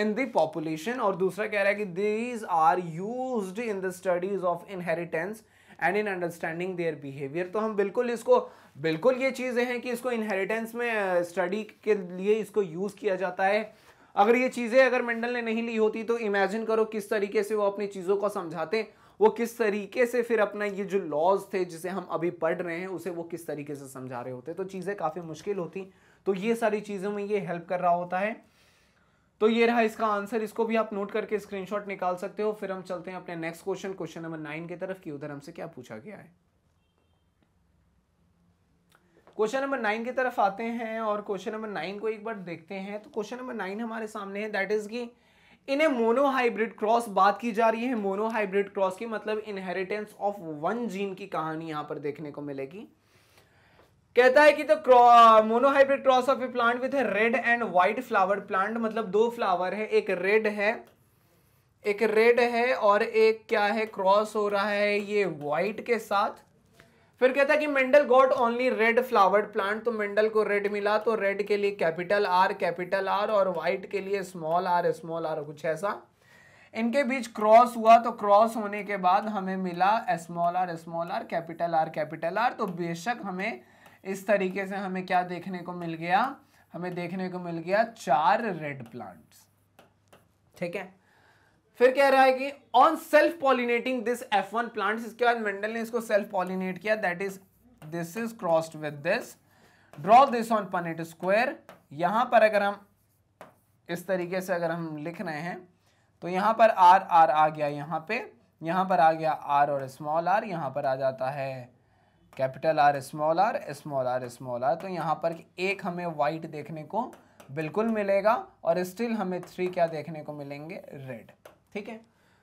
in the population और दूसरा कह रहा है कि these are use in the studies of inheritance and in understanding their behaviour तो हम बिल्कुल इसको बिल्कुल ये चीज़ें हैं कि इसको इनहेरिटेंस में स्टडी uh, के लिए इसको यूज़ किया जाता है अगर ये चीज़ें अगर मेंडल ने नहीं ली होती तो इमेजिन करो किस तरीके से वो अपनी चीज़ों को समझाते वो किस तरीके से फिर अपना ये जो लॉज थे जिसे हम अभी पढ़ रहे हैं उसे वो किस तरीके से समझा रहे होते तो चीज़ें काफ़ी मुश्किल होती तो ये सारी चीज़ों में ये हेल्प कर रहा होता है तो ये रहा इसका आंसर इसको भी आप नोट करके स्क्रीनशॉट निकाल सकते हो फिर हम चलते हैं अपने next question question number nine की तरफ कि उधर हमसे क्या पूछा गया है क्वेश्चन नंबर नाइन की तरफ आते हैं और क्वेश्चन नंबर नाइन को एक बार देखते हैं तो क्वेश्चन नंबर नाइन हमारे सामने है दैट इज की इन ए मोनोहाइब्रिड क्रॉस बात की जा रही है मोनोहाइब्रिड क्रॉस की मतलब इनहेरिटेंस ऑफ वन जीन की कहानी यहां पर देखने को मिलेगी कहता है कि तो monohybrid cross of a plant with red and white flower plant मतलब दो फ्लावर है एक रेड है एक रेड है और एक क्या है क्रॉस हो रहा है ये व्हाइट के साथ फिर कहता है कि Mendel got only red flowered plant तो मेंडल को रेड मिला तो रेड के लिए कैपिटल आर कैपिटल आर और व्हाइट के लिए स्मॉल आर स्मॉल आर कुछ ऐसा इनके बीच क्रॉस हुआ तो क्रॉस होने के बाद हमें मिला small R small R capital R capital R तो बेशक हमें इस तरीके से हमें क्या देखने को मिल गया हमें देखने को मिल गया चार रेड प्लांट्स ठीक है फिर कह रहा है कि on self pollinating this F one plant इसके बाद मेंडल ने इसको सेल्फ पॉलिनेट किया that is this is crossed with this draw this on Punnett square यहां पर अगर हम इस तरीके से अगर हम लिख रहे हैं तो यहां पर आर आर आ गया यहां पे यहां पर आ गया आर और स्मॉल आर यहां पर आ जाता है capital R small R small R small R तो यहां पर एक हमें वाइट देखने को बिल्कुल मिलेगा और स्टिल हमें थ्री क्या देखने को मिलेंगे रेड ठीक है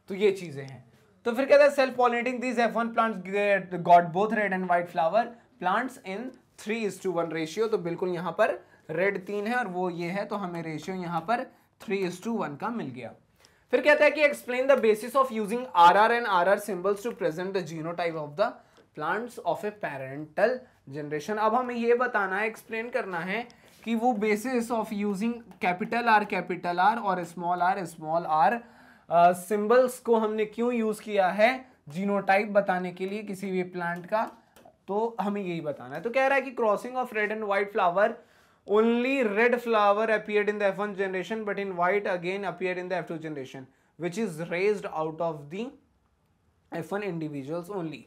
तो ये चीज़ें हैं तो फिर कहते हैं self pollinating these F one plant got both red and white flower plants in three is to one ratio तो बिल्कुल यहाँ पर रेड तीन है और वो ये है तो हमें रेशियो यहाँ पर थ्री इज टू वन का मिल गया फिर कहता है कि explain the basis of using R R and R R symbols to present the genotype of the plants of a parental generation अब हमें यह बताना है एक्सप्लेन करना है कि वो basis of using capital R capital R और small R small R symbols को हमने क्यों यूज किया है जीनोटाइप बताने के लिए किसी भी प्लांट का तो हमें यही बताना है तो कह रहा है कि crossing of red and white flower only red flower appear in the F one generation but in white again appear in the F two generation which is raise out of the F one individual only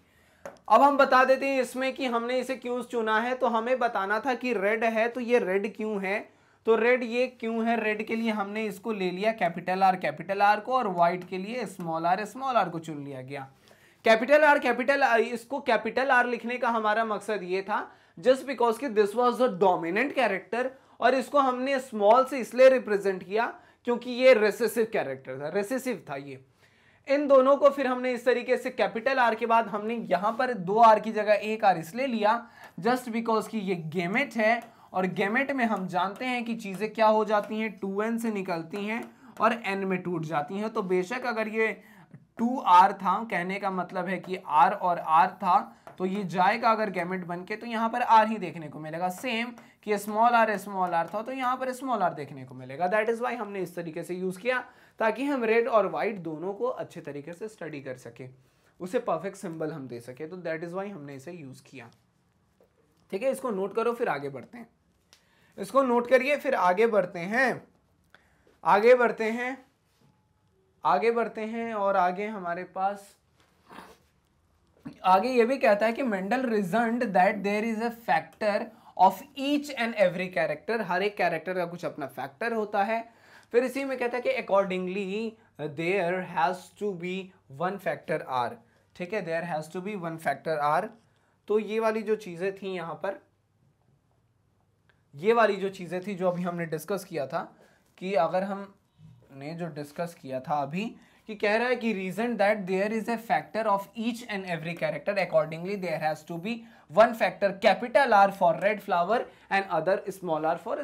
अब हम बता देते हैं इसमें कि हमने इसे क्यों चुना है तो हमें बताना था कि रेड है तो ये रेड क्यों है तो रेड ये क्यों है रेड के लिए हमने इसको ले लिया कैपिटल आर कैपिटल आर को और व्हाइट के लिए स्मॉल आर स्मॉल आर को चुन लिया गया कैपिटल आर कैपिटल इसको कैपिटल आर लिखने का हमारा मकसद ये था जस्ट बिकॉज कि this was the dominant character और इसको हमने स्मॉल से इसलिए रिप्रेजेंट किया क्योंकि ये रेसेसिव कैरेक्टर था रेसेसिव था ये इन दोनों को फिर हमने इस तरीके से कैपिटल आर के बाद हमने यहाँ पर दो आर की जगह एक आर इसलिए लिया जस्ट बिकॉज कि ये गेमेट है और गेमेट में हम जानते हैं कि चीज़ें क्या हो जाती हैं टू एन से निकलती हैं और एन में टूट जाती हैं तो बेशक अगर ये टू आर था कहने का मतलब है कि आर और आर था तो ये जाएगा अगर गैमेट बन के तो यहाँ पर आर ही देखने को मिलेगा सेम कि स्मॉल आर स्मॉल आर था तो यहाँ पर स्मॉल आर देखने को मिलेगा दैट इज़ वाई हमने इस तरीके से यूज़ किया ताकि हम रेड और वाइट दोनों को अच्छे तरीके से स्टडी कर सकें उसे परफेक्ट सिंबल हम दे सकें तो दैट इज़ वाई हमने इसे यूज़ किया ठीक है इसको नोट करो फिर आगे बढ़ते हैं इसको नोट करिए फिर आगे बढ़ते हैं आगे बढ़ते हैं आगे बढ़ते हैं और आगे हमारे पास आगे ये भी कहता है कि Mendel result that there is a factor of each and every character हर एक कैरेक्टर का कुछ अपना फैक्टर होता है फिर इसी में कहता है कि accordingly there has to be one factor R ठीक है there has to be one factor R तो ये वाली जो चीज़ें थी यहाँ पर ये वाली जो चीज़ें थी जो अभी हमने डिस्कस किया था कि अगर हम ने जो डिस्कस किया था अभी कि कह रहा है कि reason that there is a factor of each and every character accordingly there has to be one factor capital R for red flower and other small R for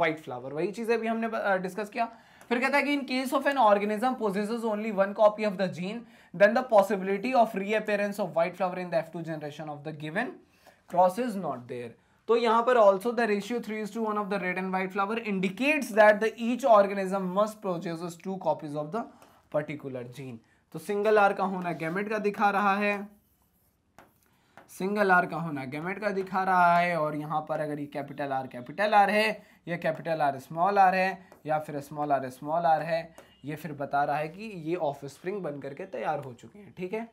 white flower वही चीज़ें भी हमने डिस्कस uh, किया फिर कहता है कि in case of an organism possesses only one copy of the gene then the possibility of reappearance of white flower in the F two generation of the given cross is not there तो यहां पर also the ratio three is to one of the red and white flower indicates that the each organism must produce two copies of the particular gene तो single R का होना gamete का दिखा रहा है सिंगल आर का होना gamete का दिखा रहा है और यहां पर अगर ये कैपिटल आर कैपिटल आर है या कैपिटल आर स्मॉल आर है या फिर स्मॉल आर स्मॉल आर है ये फिर बता रहा है कि ये ऑफ स्प्रिंग बन करके तैयार हो चुके हैं ठीक है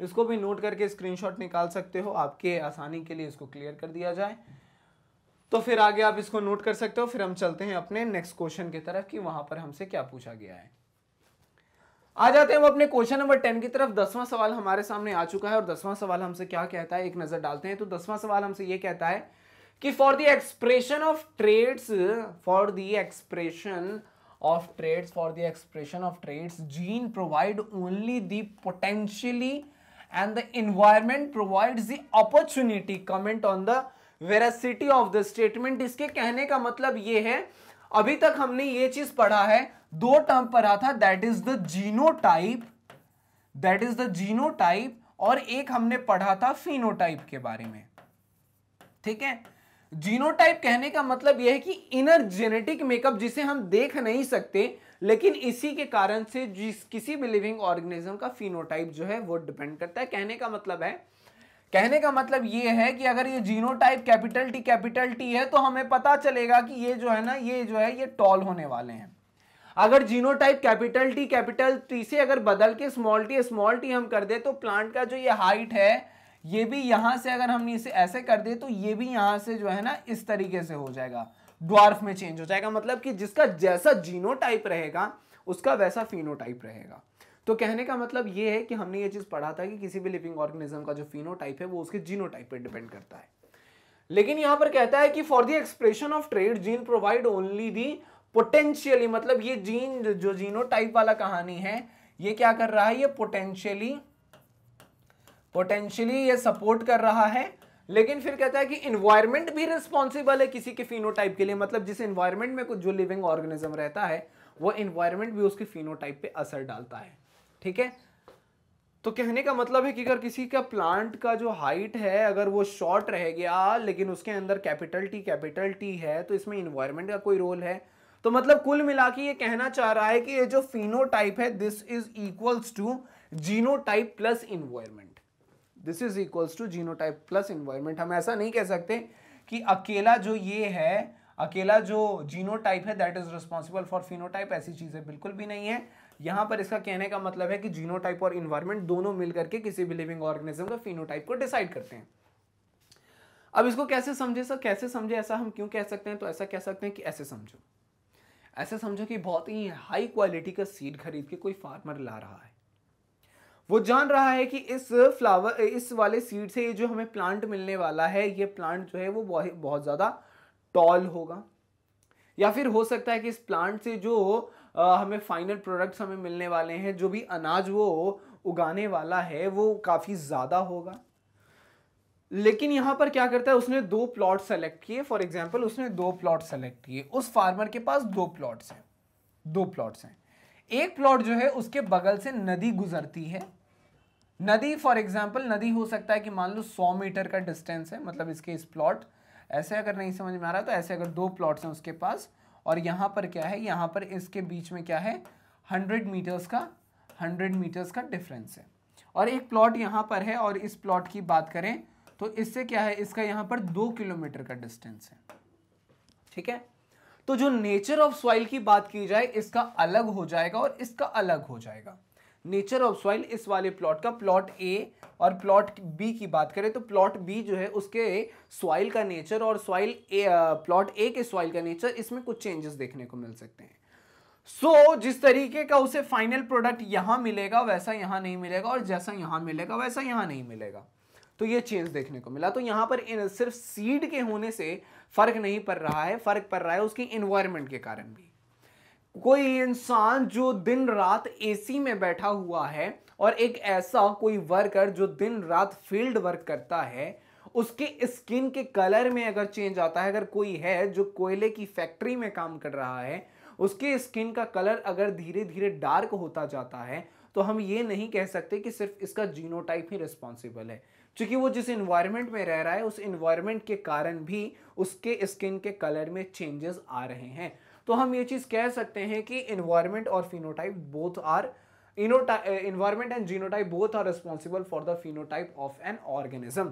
इसको भी नोट करके स्क्रीनशॉट निकाल सकते हो आपके आसानी के लिए इसको क्लियर कर दिया जाए तो फिर आगे आप इसको नोट कर सकते हो फिर हम चलते हैं अपने नेक्स्ट क्वेश्चन की तरफ कि वहां पर हमसे क्या पूछा गया है आ जाते हैं हम अपने क्वेश्चन नंबर टेन की तरफ दसवां सवाल हमारे सामने आ चुका है और दसवां सवाल हमसे क्या कहता है एक नजर डालते हैं तो दसवां सवाल हमसे ये कहता है कि for the expression of traits for the expression of traits for the expression of traits gene provide only potentially potentially and the environment provides the opportunity comment on the veracity of the statement इसके कहने का मतलब ये है अभी तक हमने ये चीज पढ़ा है दो टर्म पढ़ा था that is the genotype that is the genotype और एक हमने पढ़ा था फिनोटाइप के बारे में ठीक है जीनोटाइप कहने का मतलब यह है कि इनर जेनेटिक मेकअप जिसे हम देख नहीं सकते लेकिन इसी के कारण से जिस किसी भी लिविंग ऑर्गेनिज्म का फिनोटाइप जो है वो डिपेंड करता है कहने का मतलब है कहने का मतलब ये है कि अगर ये genotype capital T capital T है तो हमें पता चलेगा कि ये जो है ना ये जो है ये टॉल होने वाले हैं अगर genotype capital T capital T से अगर बदल के स्मॉल टी स्मॉल टी हम कर दे तो प्लांट का जो ये हाइट है ये भी यहां से अगर हम इसे ऐसे कर दे तो ये भी यहां से जो है ना इस तरीके से हो जाएगा ड्वार्फ में चेंज हो जाएगा मतलब कि जिसका जैसा जीनोटाइप रहेगा उसका वैसा फिनोटाइप रहेगा तो कहने का मतलब ये है कि हमने ये चीज़ पढ़ा था कि किसी भी लिविंग ऑर्गेनिज्म का जो फिनोटाइप है वो उसके जीनोटाइप पर डिपेंड करता है लेकिन यहां पर कहता है कि for the expression of trait gene provide only the potentially मतलब ये जीन जो जीनोटाइप वाला कहानी है ये क्या कर रहा है ये पोटेंशियली पोटेंशियली ये सपोर्ट कर रहा है लेकिन फिर कहता है कि इन्वायरमेंट भी रिस्पॉन्सिबल है किसी के फिनोटाइप के लिए मतलब जिस इन्वायरमेंट में कुछ जो लिविंग ऑर्गेनिज्म रहता है वो इन्वायरमेंट भी उसके फिनोटाइप पे असर डालता है ठीक है तो कहने का मतलब है कि अगर किसी का प्लांट का जो हाइट है अगर वो शॉर्ट रह गया लेकिन उसके अंदर कैपिटल टी कैपिटल टी है तो इसमें इन्वायरमेंट का कोई रोल है तो मतलब कुल मिला के ये कहना चाह रहा है कि ये जो फिनोटाइप है this is equals to genotype plus environment this is equals to genotype plus environment हम ऐसा नहीं कह सकते कि अकेला जो ये है अकेला जो जीनोटाइप है that is responsible for phenotype ऐसी चीज़ें बिल्कुल भी नहीं है यहाँ पर इसका कहने का मतलब है कि जीनोटाइप और इन्वायरमेंट दोनों मिल करके किसी भी लिविंग ऑर्गेनिज्म का फिनोटाइप को डिसाइड करते हैं अब इसको कैसे समझे सर कैसे समझे ऐसा हम क्यों कह सकते हैं तो ऐसा कह सकते हैं कि ऐसे समझो ऐसे समझो कि बहुत ही हाई क्वालिटी का सीड खरीद के कोई फार्मर ला रहा है वो जान रहा है कि इस फ्लावर इस वाले सीड से ये जो हमें प्लांट मिलने वाला है ये प्लांट जो है वो बहुत, ज़्यादा टॉल होगा या फिर हो सकता है कि इस प्लांट से जो हमें फाइनल प्रोडक्ट्स हमें मिलने वाले हैं जो भी अनाज वो उगाने वाला है वो काफ़ी ज़्यादा होगा लेकिन यहाँ पर क्या करता है उसने दो प्लॉट सेलेक्ट किए फॉर एग्जाम्पल उसने दो प्लॉट सेलेक्ट किए उस फार्मर के पास दो प्लॉट्स हैं दो प्लॉट्स हैं एक प्लॉट जो है उसके बगल से नदी गुजरती है नदी फॉर एग्जाम्पल नदी हो सकता है कि मान लो सौ मीटर का डिस्टेंस है मतलब इसके इस प्लॉट ऐसे अगर नहीं समझ में आ रहा तो ऐसे अगर दो प्लॉट्स हैं उसके पास और यहाँ पर क्या है यहाँ पर इसके बीच में क्या है हंड्रेड मीटर्स का हंड्रेड मीटर्स का डिफरेंस है और एक प्लॉट यहाँ पर है और इस प्लॉट की बात करें तो इससे क्या है इसका यहाँ पर दो किलोमीटर का डिस्टेंस है ठीक है तो जो नेचर ऑफ सॉइल की बात की जाए इसका अलग हो जाएगा और इसका अलग हो जाएगा नेचर ऑफ सॉइल इस वाले प्लॉट का प्लॉट ए और प्लॉट बी की बात करें तो प्लॉट बी जो है उसके सॉइल का नेचर और सॉइल ए प्लॉट ए के सॉइल का नेचर इसमें कुछ चेंजेस देखने को मिल सकते हैं सो so, जिस तरीके का उसे फाइनल प्रोडक्ट यहाँ मिलेगा वैसा यहाँ नहीं मिलेगा और जैसा यहाँ मिलेगा वैसा यहाँ नहीं मिलेगा तो ये चेंज देखने को मिला तो यहाँ पर सिर्फ सीड के होने से फर्क नहीं पड़ रहा है फर्क पड़ रहा है उसकी इन्वायरमेंट के कारण भी कोई इंसान जो दिन रात एसी में बैठा हुआ है और एक ऐसा कोई वर्कर जो दिन रात फील्ड वर्क करता है उसके स्किन के कलर में अगर चेंज आता है अगर कोई है जो कोयले की फैक्ट्री में काम कर रहा है उसके स्किन का कलर अगर धीरे धीरे डार्क होता जाता है तो हम ये नहीं कह सकते कि सिर्फ इसका जीनोटाइप ही रिस्पॉन्सिबल है क्योंकि वो जिस इन्वायरमेंट में रह रहा है उस इन्वायरमेंट के कारण भी उसके स्किन के कलर में चेंजेस आ रहे हैं तो हम ये चीज़ कह सकते हैं कि इन्वायरमेंट और phenotype both are environment and genotype both are responsible for the phenotype of an organism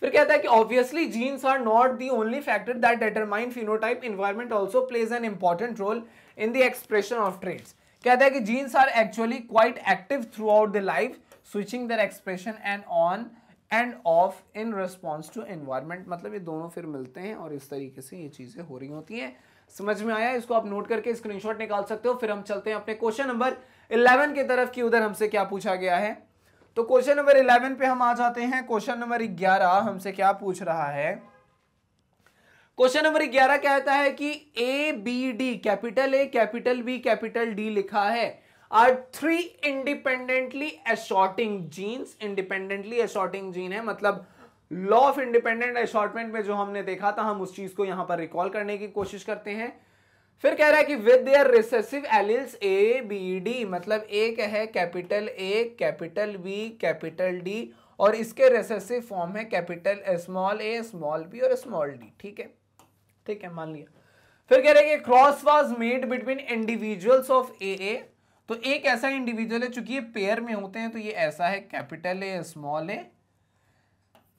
फिर कहता है कि obviously genes are not the only factor that determine phenotype environment also plays an important role in the expression of traits कहता है कि genes are actually quite active throughout the life switching their expression and on and off in response to environment मतलब ये दोनों फिर मिलते हैं और इस तरीके से ये चीज़ें हो रही होती हैं समझ में आया इसको आप नोट करके स्क्रीनशॉट निकाल सकते हो फिर हम चलते हैं अपने क्वेश्चन नंबर इलेवन की तरफ की उधर हमसे क्या पूछा गया है तो क्वेश्चन नंबर इलेवन पे हम आ जाते हैं क्वेश्चन नंबर ग्यारह हमसे क्या पूछ रहा है क्वेश्चन नंबर ग्यारह कहता है कि A B D capital A capital B capital D लिखा है are three independently assorting genes independently assorting gene है मतलब लॉ ऑफ इंडिपेंडेंट असॉर्टमेंट में जो हमने देखा था हम उस चीज को यहां पर रिकॉल करने की कोशिश करते हैं फिर कह रहा है कि with their recessive alleles A B D मतलब एक है capital A capital B capital D और इसके रिसेसिव फॉर्म है capital small A small B और स्मॉल डी ठीक है ठीक है मान लिया फिर कह रहे हैं कि cross was made between individuals of A A तो एक ऐसा इंडिविजुअल है चूंकि ये पेयर में होते हैं तो ये ऐसा है capital A small A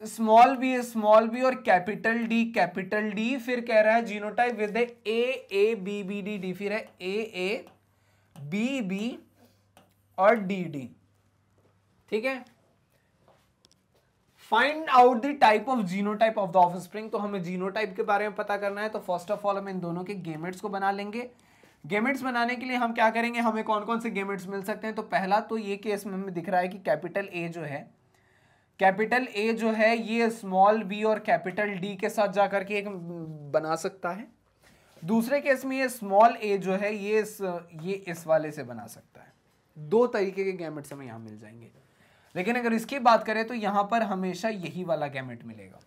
small B small B और कैपिटल डी कैपिटल डी फिर कह रहा है genotype with A A B B D D फिर है ए ए बी बी और डी डी ठीक है find out the type of genotype of the offspring हमें जीनोटाइप के बारे में पता करना है तो फर्स्ट ऑफ ऑल हम इन दोनों के गेमेट्स को बना लेंगे गेमेट्स बनाने के लिए हम क्या करेंगे हमें कौन कौन से गेमेट्स मिल सकते हैं तो पहला तो ये केस में हमें दिख रहा है कि कैपिटल ए जो है कैपिटल ए जो है ये स्मॉल बी और कैपिटल डी के साथ जाकर के एक बना सकता है दूसरे केस में ये स्मॉल ए जो है ये इस ये इस वाले से बना सकता है दो तरीके के गैमेट हमें यहाँ मिल जाएंगे लेकिन अगर इसकी बात करें तो यहाँ पर हमेशा यही वाला गैमेट मिलेगा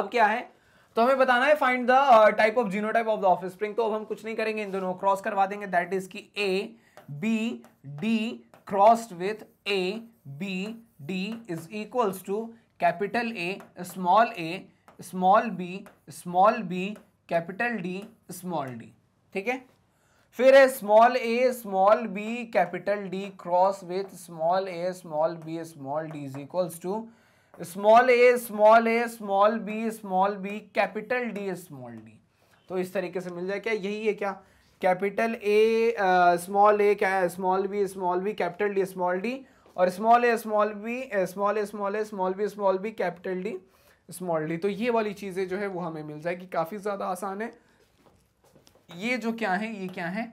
अब क्या है तो हमें बताना है find the type of genotype of the offspring तो अब हम कुछ नहीं करेंगे इन दोनों क्रॉस करवा देंगे दैट इज की A B D crossed with A B D is equals to capital A small A small B small B capital D small D ठीक है फिर है small A small B capital D cross with small A small B small D is equals to small A small A small B small B capital D small D तो इस तरीके से मिल जाए क्या यही है क्या कैपिटल ए स्मॉल ए क्या small B small B capital D small D और small A small B small A small A small B small B capital D small D तो ये वाली चीज़ें जो है वो हमें मिल जाएगी काफ़ी ज़्यादा आसान है ये जो क्या है ये क्या है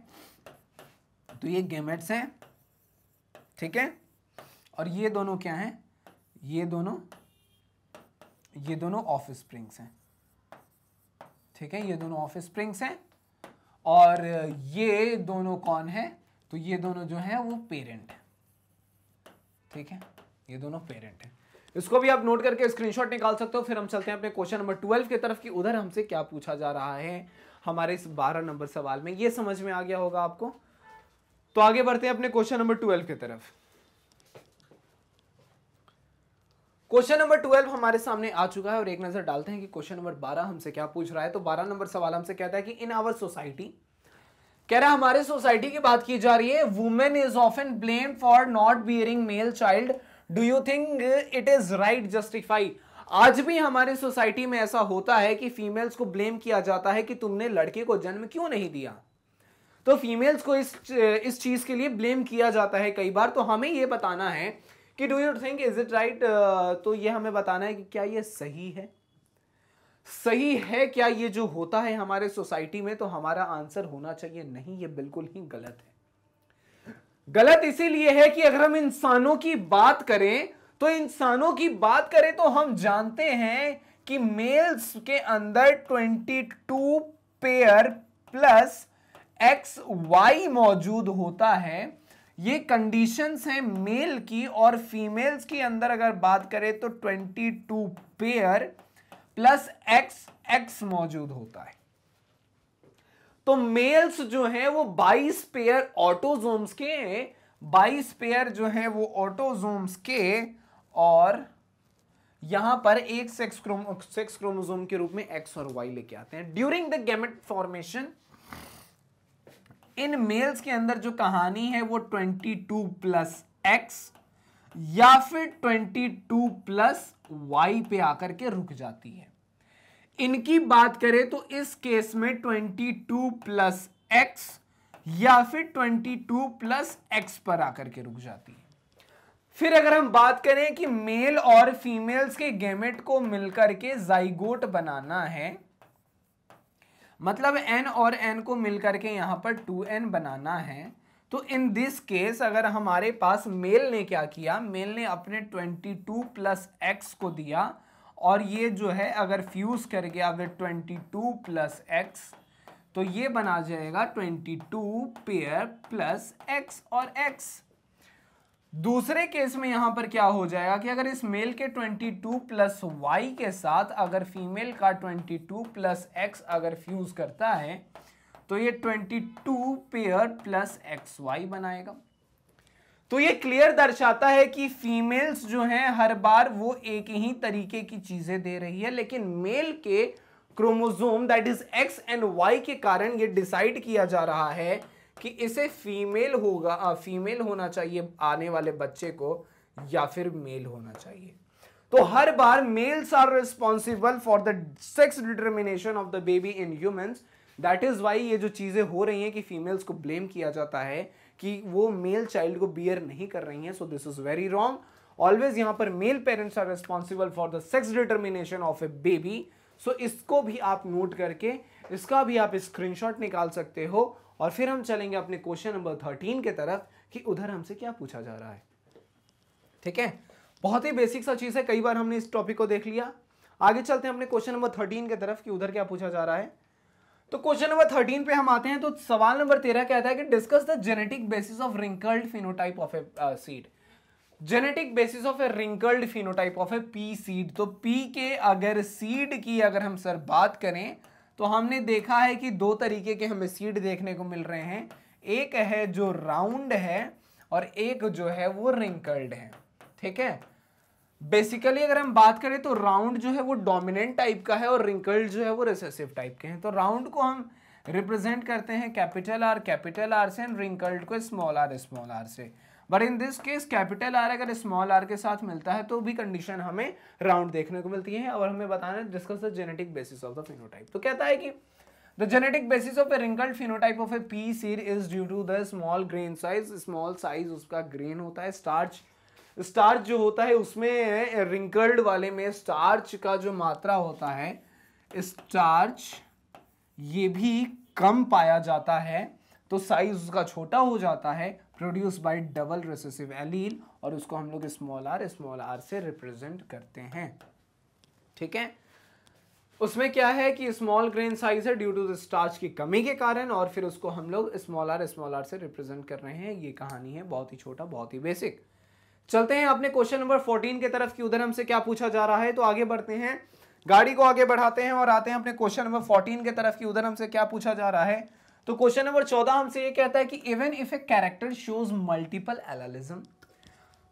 तो ये गेमेट्स हैं ठीक है और ये दोनों क्या हैं ये दोनों ये दोनों ऑफ स्प्रिंग्स हैं ठीक है ये दोनों ऑफ स्प्रिंग्स हैं और ये दोनों कौन है तो ये दोनों जो हैं वो पेरेंट हैं ठीक है ये दोनों पेरेंट हैं इसको भी आप नोट करके स्क्रीनशॉट निकाल सकते हो फिर हम चलते हैं अपने क्वेश्चन नंबर ट्वेल्व की तरफ कि उधर हमसे क्या पूछा जा रहा है हमारे इस बारह नंबर सवाल में ये समझ में आ गया होगा आपको तो आगे बढ़ते हैं अपने क्वेश्चन नंबर ट्वेल्व की तरफ क्वेश्चन नंबर ट्वेल्व हमारे सामने आ चुका है और एक नजर डालते हैं कि क्वेश्चन नंबर बारह हमसे क्या पूछ रहा है तो बारह नंबर सवाल हमसे कहता है कि इन आवर सोसाइटी कह रहा है हमारे सोसाइटी की बात की जा रही है women is often blame for not bearing male child do you think it is right justify आज भी हमारे सोसाइटी में ऐसा होता है कि फीमेल्स को ब्लेम किया जाता है कि तुमने लड़के को जन्म क्यों नहीं दिया तो फीमेल्स को इस इस चीज़ के लिए ब्लेम किया जाता है कई बार तो हमें यह बताना है कि do you think is it right तो ये हमें बताना है कि क्या यह सही है सही है क्या ये जो होता है हमारे सोसाइटी में तो हमारा आंसर होना चाहिए नहीं ये बिल्कुल ही गलत है गलत इसीलिए है कि अगर हम इंसानों की बात करें तो इंसानों की बात करें तो हम जानते हैं कि मेल्स के अंदर 22 पेयर प्लस एक्स वाई मौजूद होता है ये कंडीशंस हैं मेल की और फीमेल्स की अंदर अगर बात करें तो 22 पेयर प्लस एक्स एक्स मौजूद होता है तो मेल्स जो हैं वो 22 पेयर ऑटोजोम्स के 22 पेयर जो हैं वो ऑटोजोम्स के और यहां पर एक सेक्स क्रोम सेक्स क्रोमोजोम के रूप में एक्स और वाई लेके आते हैं during the gamete formation in males के अंदर जो कहानी है वो 22 प्लस एक्स या फिर 22 प्लस वाई पे आकर के रुक जाती है इनकी बात करें तो इस केस में 22 प्लस एक्स या फिर 22 प्लस एक्स पर आकर के रुक जाती है फिर अगर हम बात करें कि मेल और फीमेल्स के गेमेट को मिलकर के जाइगोट बनाना है मतलब एन और एन को मिलकर के यहां पर टू एन बनाना है तो इन दिस केस अगर हमारे पास मेल ने क्या किया मेल ने अपने 22 प्लस एक्स को दिया और ये जो है अगर फ्यूज़ कर गया ट्वेंटी 22 प्लस एक्स तो ये बना जाएगा 22 पेयर प्लस एक्स और एक्स दूसरे केस में यहाँ पर क्या हो जाएगा कि अगर इस मेल के 22 प्लस वाई के साथ अगर फीमेल का 22 प्लस एक्स अगर फ्यूज़ करता है तो ये 22 पेयर प्लस एक्स वाई बनाएगा तो ये क्लियर दर्शाता है कि फीमेल्स जो हैं हर बार वो एक ही तरीके की चीजें दे रही है लेकिन मेल के chromosome that is X and Y के कारण ये डिसाइड किया जा रहा है कि इसे फीमेल होगा आ, फीमेल होना चाहिए आने वाले बच्चे को या फिर मेल होना चाहिए तो हर बार males are responsible for the sex determination of the baby in humans that is Y ये जो चीज़ें हो रही हैं कि फीमेल्स को ब्लेम किया जाता है कि वो मेल चाइल्ड को बियर नहीं कर रही हैं so this is very wrong always यहाँ पर male parents are responsible for the sex determination of a baby so इसको भी आप नोट करके इसका भी आप स्क्रीनशॉट निकाल सकते हो और फिर हम चलेंगे अपने क्वेश्चन नंबर थर्टीन के तरफ कि उधर हमसे क्या पूछा जा रहा है ठीक है बहुत ही बेसिक सा चीज़ है कई बार हमने इस टॉपिक को देख लिया आगे चलते हैं अपने क्वेश्चन नंबर थर्टीन के तरफ कि उधर क्या पूछा जा रहा है तो क्वेश्चन नंबर थर्टीन पे हम आते हैं तो सवाल नंबर तेरह कहता है कि discuss the genetic basis of wrinkled phenotype of a seed genetic basis of a wrinkled phenotype of a pea seed तो पी के अगर सीड की अगर हम सर बात करें तो हमने देखा है कि दो तरीके के हमें सीड देखने को मिल रहे हैं एक है जो राउंड है और एक जो है वो रिंकल्ड है ठीक है बेसिकली अगर हम बात करें तो राउंड जो है वो डोमिनेंट टाइप का है और रिंकल्ड जो है वो रिसेसिव टाइप के हैं तो राउंड को हम रिप्रेजेंट करते हैं कैपिटल आर कैपिटल आर से एंड रिंकल्ड को स्मॉल आर स्मॉल आर से but in this case capital R अगर स्मॉल आर के साथ मिलता है तो भी कंडीशन हमें राउंड देखने को मिलती है और हमें बताना discuss the genetic basis of the phenotype तो कहता है कि the genetic basis of a wrinkled phenotype of a pea seed is due to the small grain size small size उसका ग्रेन होता है स्टार्च स्टार्च जो होता है उसमें रिंकल्ड वाले में स्टार्च का जो मात्रा होता है स्टार्च ये भी कम पाया जाता है तो साइज उसका छोटा हो जाता है produce by double recessive allele और उसको हम लोग स्मॉल आर स्मॉल आर से रिप्रेजेंट करते हैं ठीक है उसमें क्या है कि स्मॉल ग्रेन साइज है ड्यू टू द स्टार्च की कमी के कारण और फिर उसको हम लोग स्मॉल आर स्मॉल आर से रिप्रेजेंट कर रहे हैं ये कहानी है बहुत ही छोटा बहुत ही बेसिक चलते हैं अपने क्वेश्चन नंबर फोर्टीन के तरफ की उधर हमसे क्या पूछा जा रहा है तो आगे बढ़ते हैं गाड़ी को आगे बढ़ाते हैं और आते हैं अपने क्वेश्चन नंबर फोर्टीन के तरफ की उधर हमसे क्या पूछा जा रहा है तो क्वेश्चन नंबर चौदह हमसे ये कहता है कि even if a character shows multiple allelism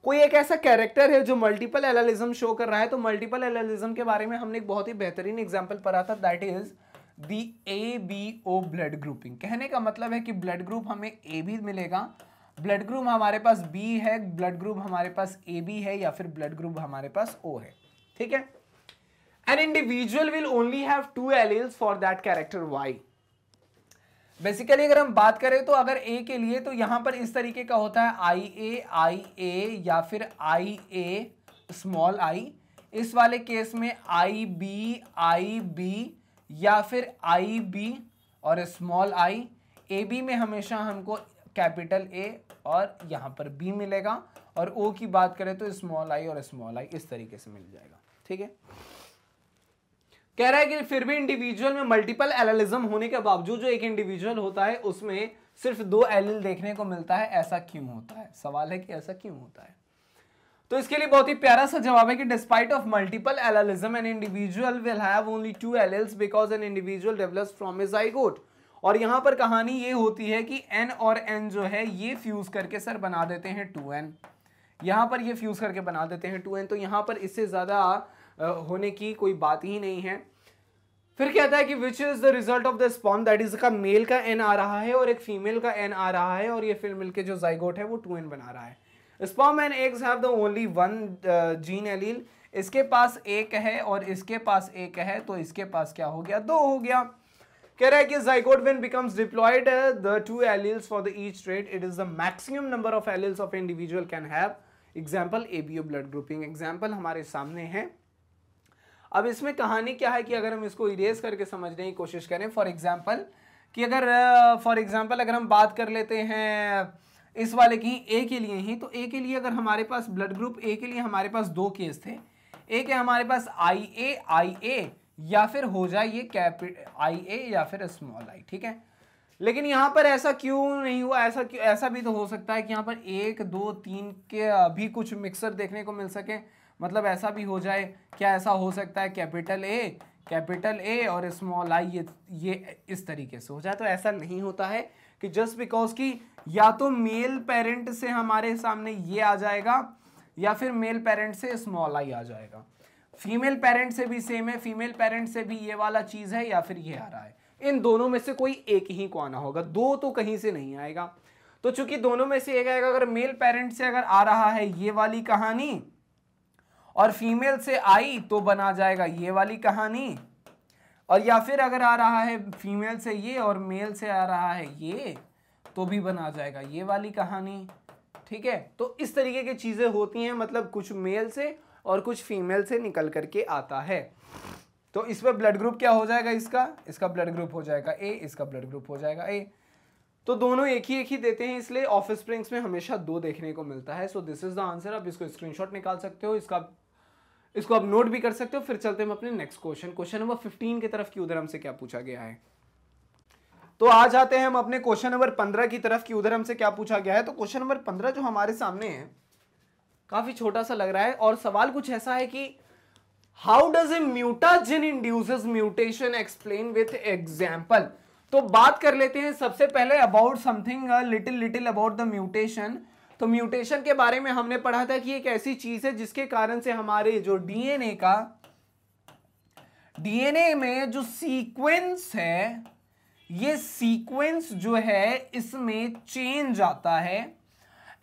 कोई एक ऐसा कैरेक्टर है जो मल्टीपल एलालिज्म शो कर रहा है तो मल्टीपल एलालिज्म के बारे में हमने एक बहुत ही बेहतरीन एग्जाम्पल पढ़ा था that is the A B O blood grouping कहने का मतलब है कि ब्लड ग्रुप हमें ए भी मिलेगा ब्लड ग्रुप हमारे पास बी है ब्लड ग्रुप हमारे पास ए बी है या फिर ब्लड ग्रुप हमारे पास ओ है ठीक है an individual will only have two alleles for that character why basically अगर हम बात करें तो अगर ए के लिए तो यहां पर इस तरीके का होता है आई ए आई ए या फिर आई ए स्मॉल आई इस वाले केस में आई बी आई बी या फिर आई बी और स्मॉल आई ए बी में हमेशा हमको कैपिटल ए और यहाँ पर बी मिलेगा और ओ की बात करें तो स्मॉल आई और स्मॉल आई इस तरीके से मिल जाएगा ठीक है कह रहा है कि फिर भी इंडिविजुअल में मल्टीपल एलिज्म होने के बावजूद जो एक इंडिविजुअल होता है उसमें सिर्फ दो एलिल देखने को मिलता है ऐसा क्यों होता है सवाल है कि ऐसा क्यों होता है तो इसके लिए बहुत ही प्यारा सा जवाब है कि despite of multiple allelism an individual will have only two alleles because an individual develops from zygote और यहाँ पर कहानी ये होती है कि एन और एन जो है ये फ्यूज़ करके सर बना देते हैं टू एन यहाँ पर ये फ्यूज़ करके बना देते हैं टू एन तो यहाँ पर इससे ज़्यादा होने की कोई बात ही नहीं है फिर कहता है कि which is the result of the sperm that is का मेल का एन आ रहा है और एक फीमेल का एन आ रहा है और ये फिर मिलकर जो जाइगोट है वो टू एन बना रहा है sperm and eggs have the only one gene allele इसके पास एक है और इसके पास एक है तो इसके पास क्या हो गया दो हो गया कह रहा है कि zygote when becomes diploid the two alleles for the each trait it is the maximum number of alleles of individual can have example ABO blood grouping example हमारे सामने है अब इसमें कहानी क्या है कि अगर हम इसको इरेज करके समझने की कोशिश करें फॉर एग्जाम्पल कि अगर फॉर uh, एग्जाम्पल अगर हम बात कर लेते हैं इस वाले की ए के लिए ही तो ए के लिए अगर हमारे पास ब्लड ग्रुप ए के लिए हमारे पास दो केस थे एक है हमारे पास आई ए आई ए या फिर हो जाए ये कैपि आई ए या फिर स्मॉल आई ठीक है लेकिन यहाँ पर ऐसा क्यों नहीं हुआ ऐसा क्यों ऐसा भी तो हो सकता है कि यहाँ पर एक दो तीन के भी कुछ मिक्सर देखने को मिल सके मतलब ऐसा भी हो जाए क्या ऐसा हो सकता है कैपिटल ए कैपिटल ए और स्मॉल आई ये ये इस तरीके से हो जाए तो ऐसा नहीं होता है कि जस्ट बिकॉज कि या तो मेल पेरेंट से हमारे सामने ये आ जाएगा या फिर मेल पेरेंट से स्मॉल आई आ जाएगा फीमेल पेरेंट से भी सेम है फीमेल पेरेंट से भी ये वाला चीज़ है या फिर ये आ रहा है इन दोनों में से कोई एक ही को आना होगा दो तो कहीं से नहीं आएगा तो चूंकि दोनों में से एक आएगा अगर मेल पेरेंट से अगर आ रहा है ये वाली कहानी और फीमेल से आई तो बना जाएगा ये वाली कहानी और या फिर अगर आ रहा है फीमेल से ये और मेल से आ रहा है ये तो भी बना जाएगा ये वाली कहानी ठीक है तो इस तरीके की चीज़ें होती हैं मतलब कुछ मेल से और कुछ फीमेल से निकल करके आता है तो इसमें ब्लड ग्रुप क्या हो जाएगा इसका इसका ब्लड ग्रुप हो जाएगा ए इसका ब्लड ग्रुप हो जाएगा ए तो दोनों एक ही एक ही देते हैं इसलिए ऑफ स्प्रिंग्स में हमेशा दो देखने को मिलता है so this is the answer आप इसको स्क्रीनशॉट निकाल सकते हो इसका इसको आप नोट भी कर सकते हो फिर चलते हैं अपने next question question number fifteen की तरफ की उधर हमसे क्या पूछा गया है तो आ जाते हैं हम अपने क्वेश्चन नंबर पंद्रह की तरफ की उधर हमसे क्या पूछा गया है तो क्वेश्चन नंबर पंद्रह जो हमारे सामने है काफी छोटा सा लग रहा है और सवाल कुछ ऐसा है कि how does a mutagen induces mutation explain with example तो बात कर लेते हैं सबसे पहले about something little little about the mutation तो म्यूटेशन के बारे में हमने पढ़ा था कि एक ऐसी चीज है जिसके कारण से हमारे जो डीएनए का डीएनए में जो सीक्वेंस है ये सीक्वेंस जो है इसमें चेंज आता है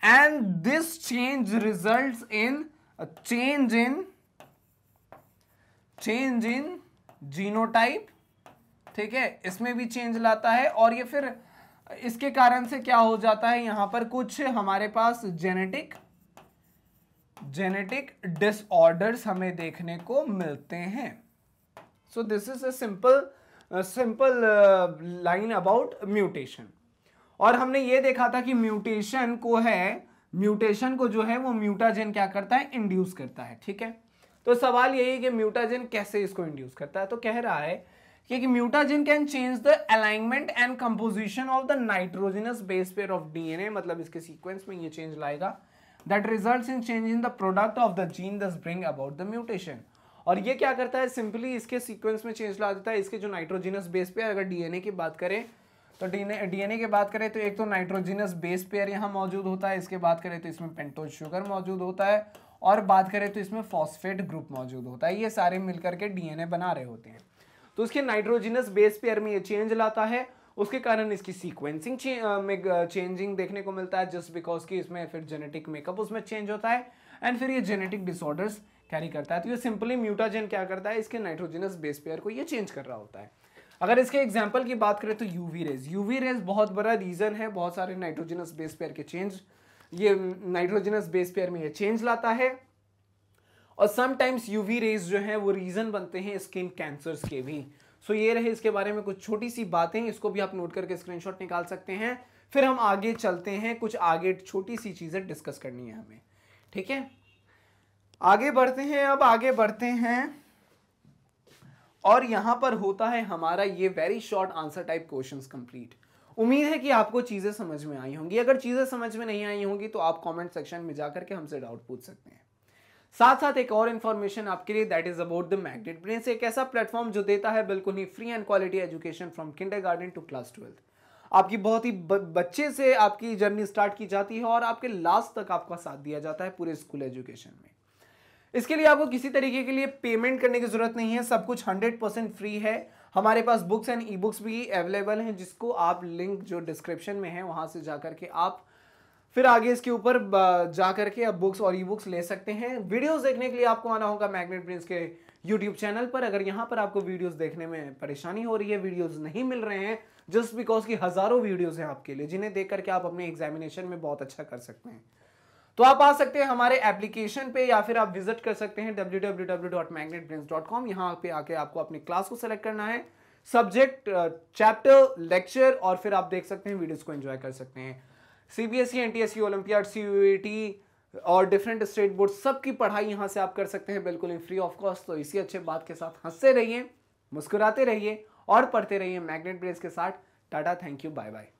and this change results in a change in change in type ठीक है इसमें भी चेंज लाता है और ये फिर इसके कारण से क्या हो जाता है यहां पर कुछ हमारे पास जेनेटिक जेनेटिक डिसऑर्डर्स हमें देखने को मिलते हैं so this is a simple simple line about mutation और हमने ये देखा था कि म्यूटेशन को है म्यूटेशन को जो है वो म्यूटाजेन क्या करता है इंड्यूस करता है ठीक है तो सवाल यही है कि म्यूटाजेन कैसे इसको इंड्यूस करता है तो कह रहा है कि mutagen can change the alignment and composition of the nitrogenous base pair of DNA मतलब इसके सीक्वेंस में ये चेंज लाएगा that result in change in the product of the gene thus bring about the mutation और ये क्या करता है सिंपली इसके सीक्वेंस में चेंज ला देता है इसके जो नाइट्रोजिनस बेस पे अगर डीएनए की बात करें तो डीएनए की बात करें तो एक तो नाइट्रोजिनस बेस पेयर यहाँ मौजूद होता है इसके बात करें तो इसमें पेंटोज शुगर मौजूद होता है और बात करें तो इसमें फॉस्फेट ग्रुप मौजूद होता है ये सारे मिलकर के डीएनए बना रहे होते हैं तो उसके नाइट्रोजिनस बेस पेयर में ये चेंज लाता है उसके कारण इसकी सीक्वेंसिंग चे, में चेंजिंग देखने को मिलता है जस्ट बिकॉज की इसमें फिर जेनेटिक मेकअप उसमें चेंज होता है एंड फिर ये जेनेटिक डिसऑर्डर्स कैरी करता है तो ये सिंपली म्यूटाजेन क्या करता है इसके नाइट्रोजिनस बेस पेयर को ये चेंज कर रहा होता है अगर इसके एग्जाम्पल की बात करें तो यूवी रेज यूवी रेज बहुत बड़ा रीज़न है बहुत सारे नाइट्रोजनस बेस पेयर के चेंज ये नाइट्रोजनस बेस पेयर में ये चेंज लाता है और समटाइम्स यूवी रेज जो है वो रीज़न बनते हैं स्किन कैंसर्स के भी सो ये रहे इसके बारे में कुछ छोटी सी बातें इसको भी आप नोट करके स्क्रीनशॉट निकाल सकते हैं फिर हम आगे चलते हैं कुछ आगे छोटी सी चीज़ें डिस्कस करनी है हमें ठीक है आगे बढ़ते हैं अब आगे बढ़ते हैं और यहां पर होता है हमारा ये very short answer type question complete उम्मीद है कि आपको चीज़ें समझ में आई होंगी अगर चीज़ें समझ में नहीं आई होंगी तो आप कमेंट सेक्शन में जाकर के हमसे डाउट पूछ सकते हैं साथ साथ एक और इन्फॉर्मेशन आपके लिए that is about the Magnet Brains एक ऐसा प्लेटफॉर्म जो देता है बिल्कुल ही free and quality education from kindergarten to class twelfth आपकी बहुत ही बच्चे से आपकी जर्नी स्टार्ट की जाती है और आपके लास्ट तक आपका साथ दिया जाता है पूरे स्कूल एजुकेशन में इसके लिए आपको किसी तरीके के लिए पेमेंट करने की ज़रूरत नहीं है सब कुछ हंड्रेड परसेंट फ्री है हमारे पास बुक्स एंड ई बुक्स भी अवेलेबल हैं जिसको आप लिंक जो डिस्क्रिप्शन में है वहां से जाकर के आप फिर आगे इसके ऊपर जा करके आप बुक्स और ई बुक्स ले सकते हैं वीडियोस देखने के लिए आपको आना होगा मैग्नेट प्रिंस के यूट्यूब चैनल पर अगर यहाँ पर आपको वीडियोस देखने में परेशानी हो रही है वीडियोस नहीं मिल रहे हैं जस्ट बिकॉज की हज़ारों वीडियोज हैं आपके लिए जिन्हें देख करके आप अपने एग्जामिनेशन में बहुत अच्छा कर सकते हैं तो आप आ सकते हैं हमारे एप्लीकेशन पे या फिर आप विजिट कर सकते हैं www.magnetbrains.com यहाँ पे आके आपको अपनी क्लास को सेलेक्ट करना है सब्जेक्ट चैप्टर लेक्चर और फिर आप देख सकते हैं वीडियोस को एंजॉय कर सकते हैं सीबीएसई एनटीएसई ओलंपियाड टी और डिफरेंट स्टेट बोर्ड सबकी पढ़ाई यहाँ से आप कर सकते हैं बिल्कुल ही फ्री ऑफ कॉस्ट तो इसी अच्छे बात के साथ हंसते रहिए मुस्कुराते रहिए और पढ़ते रहिए मैग्नेट ब्रेस के साथ tata thank you bye bye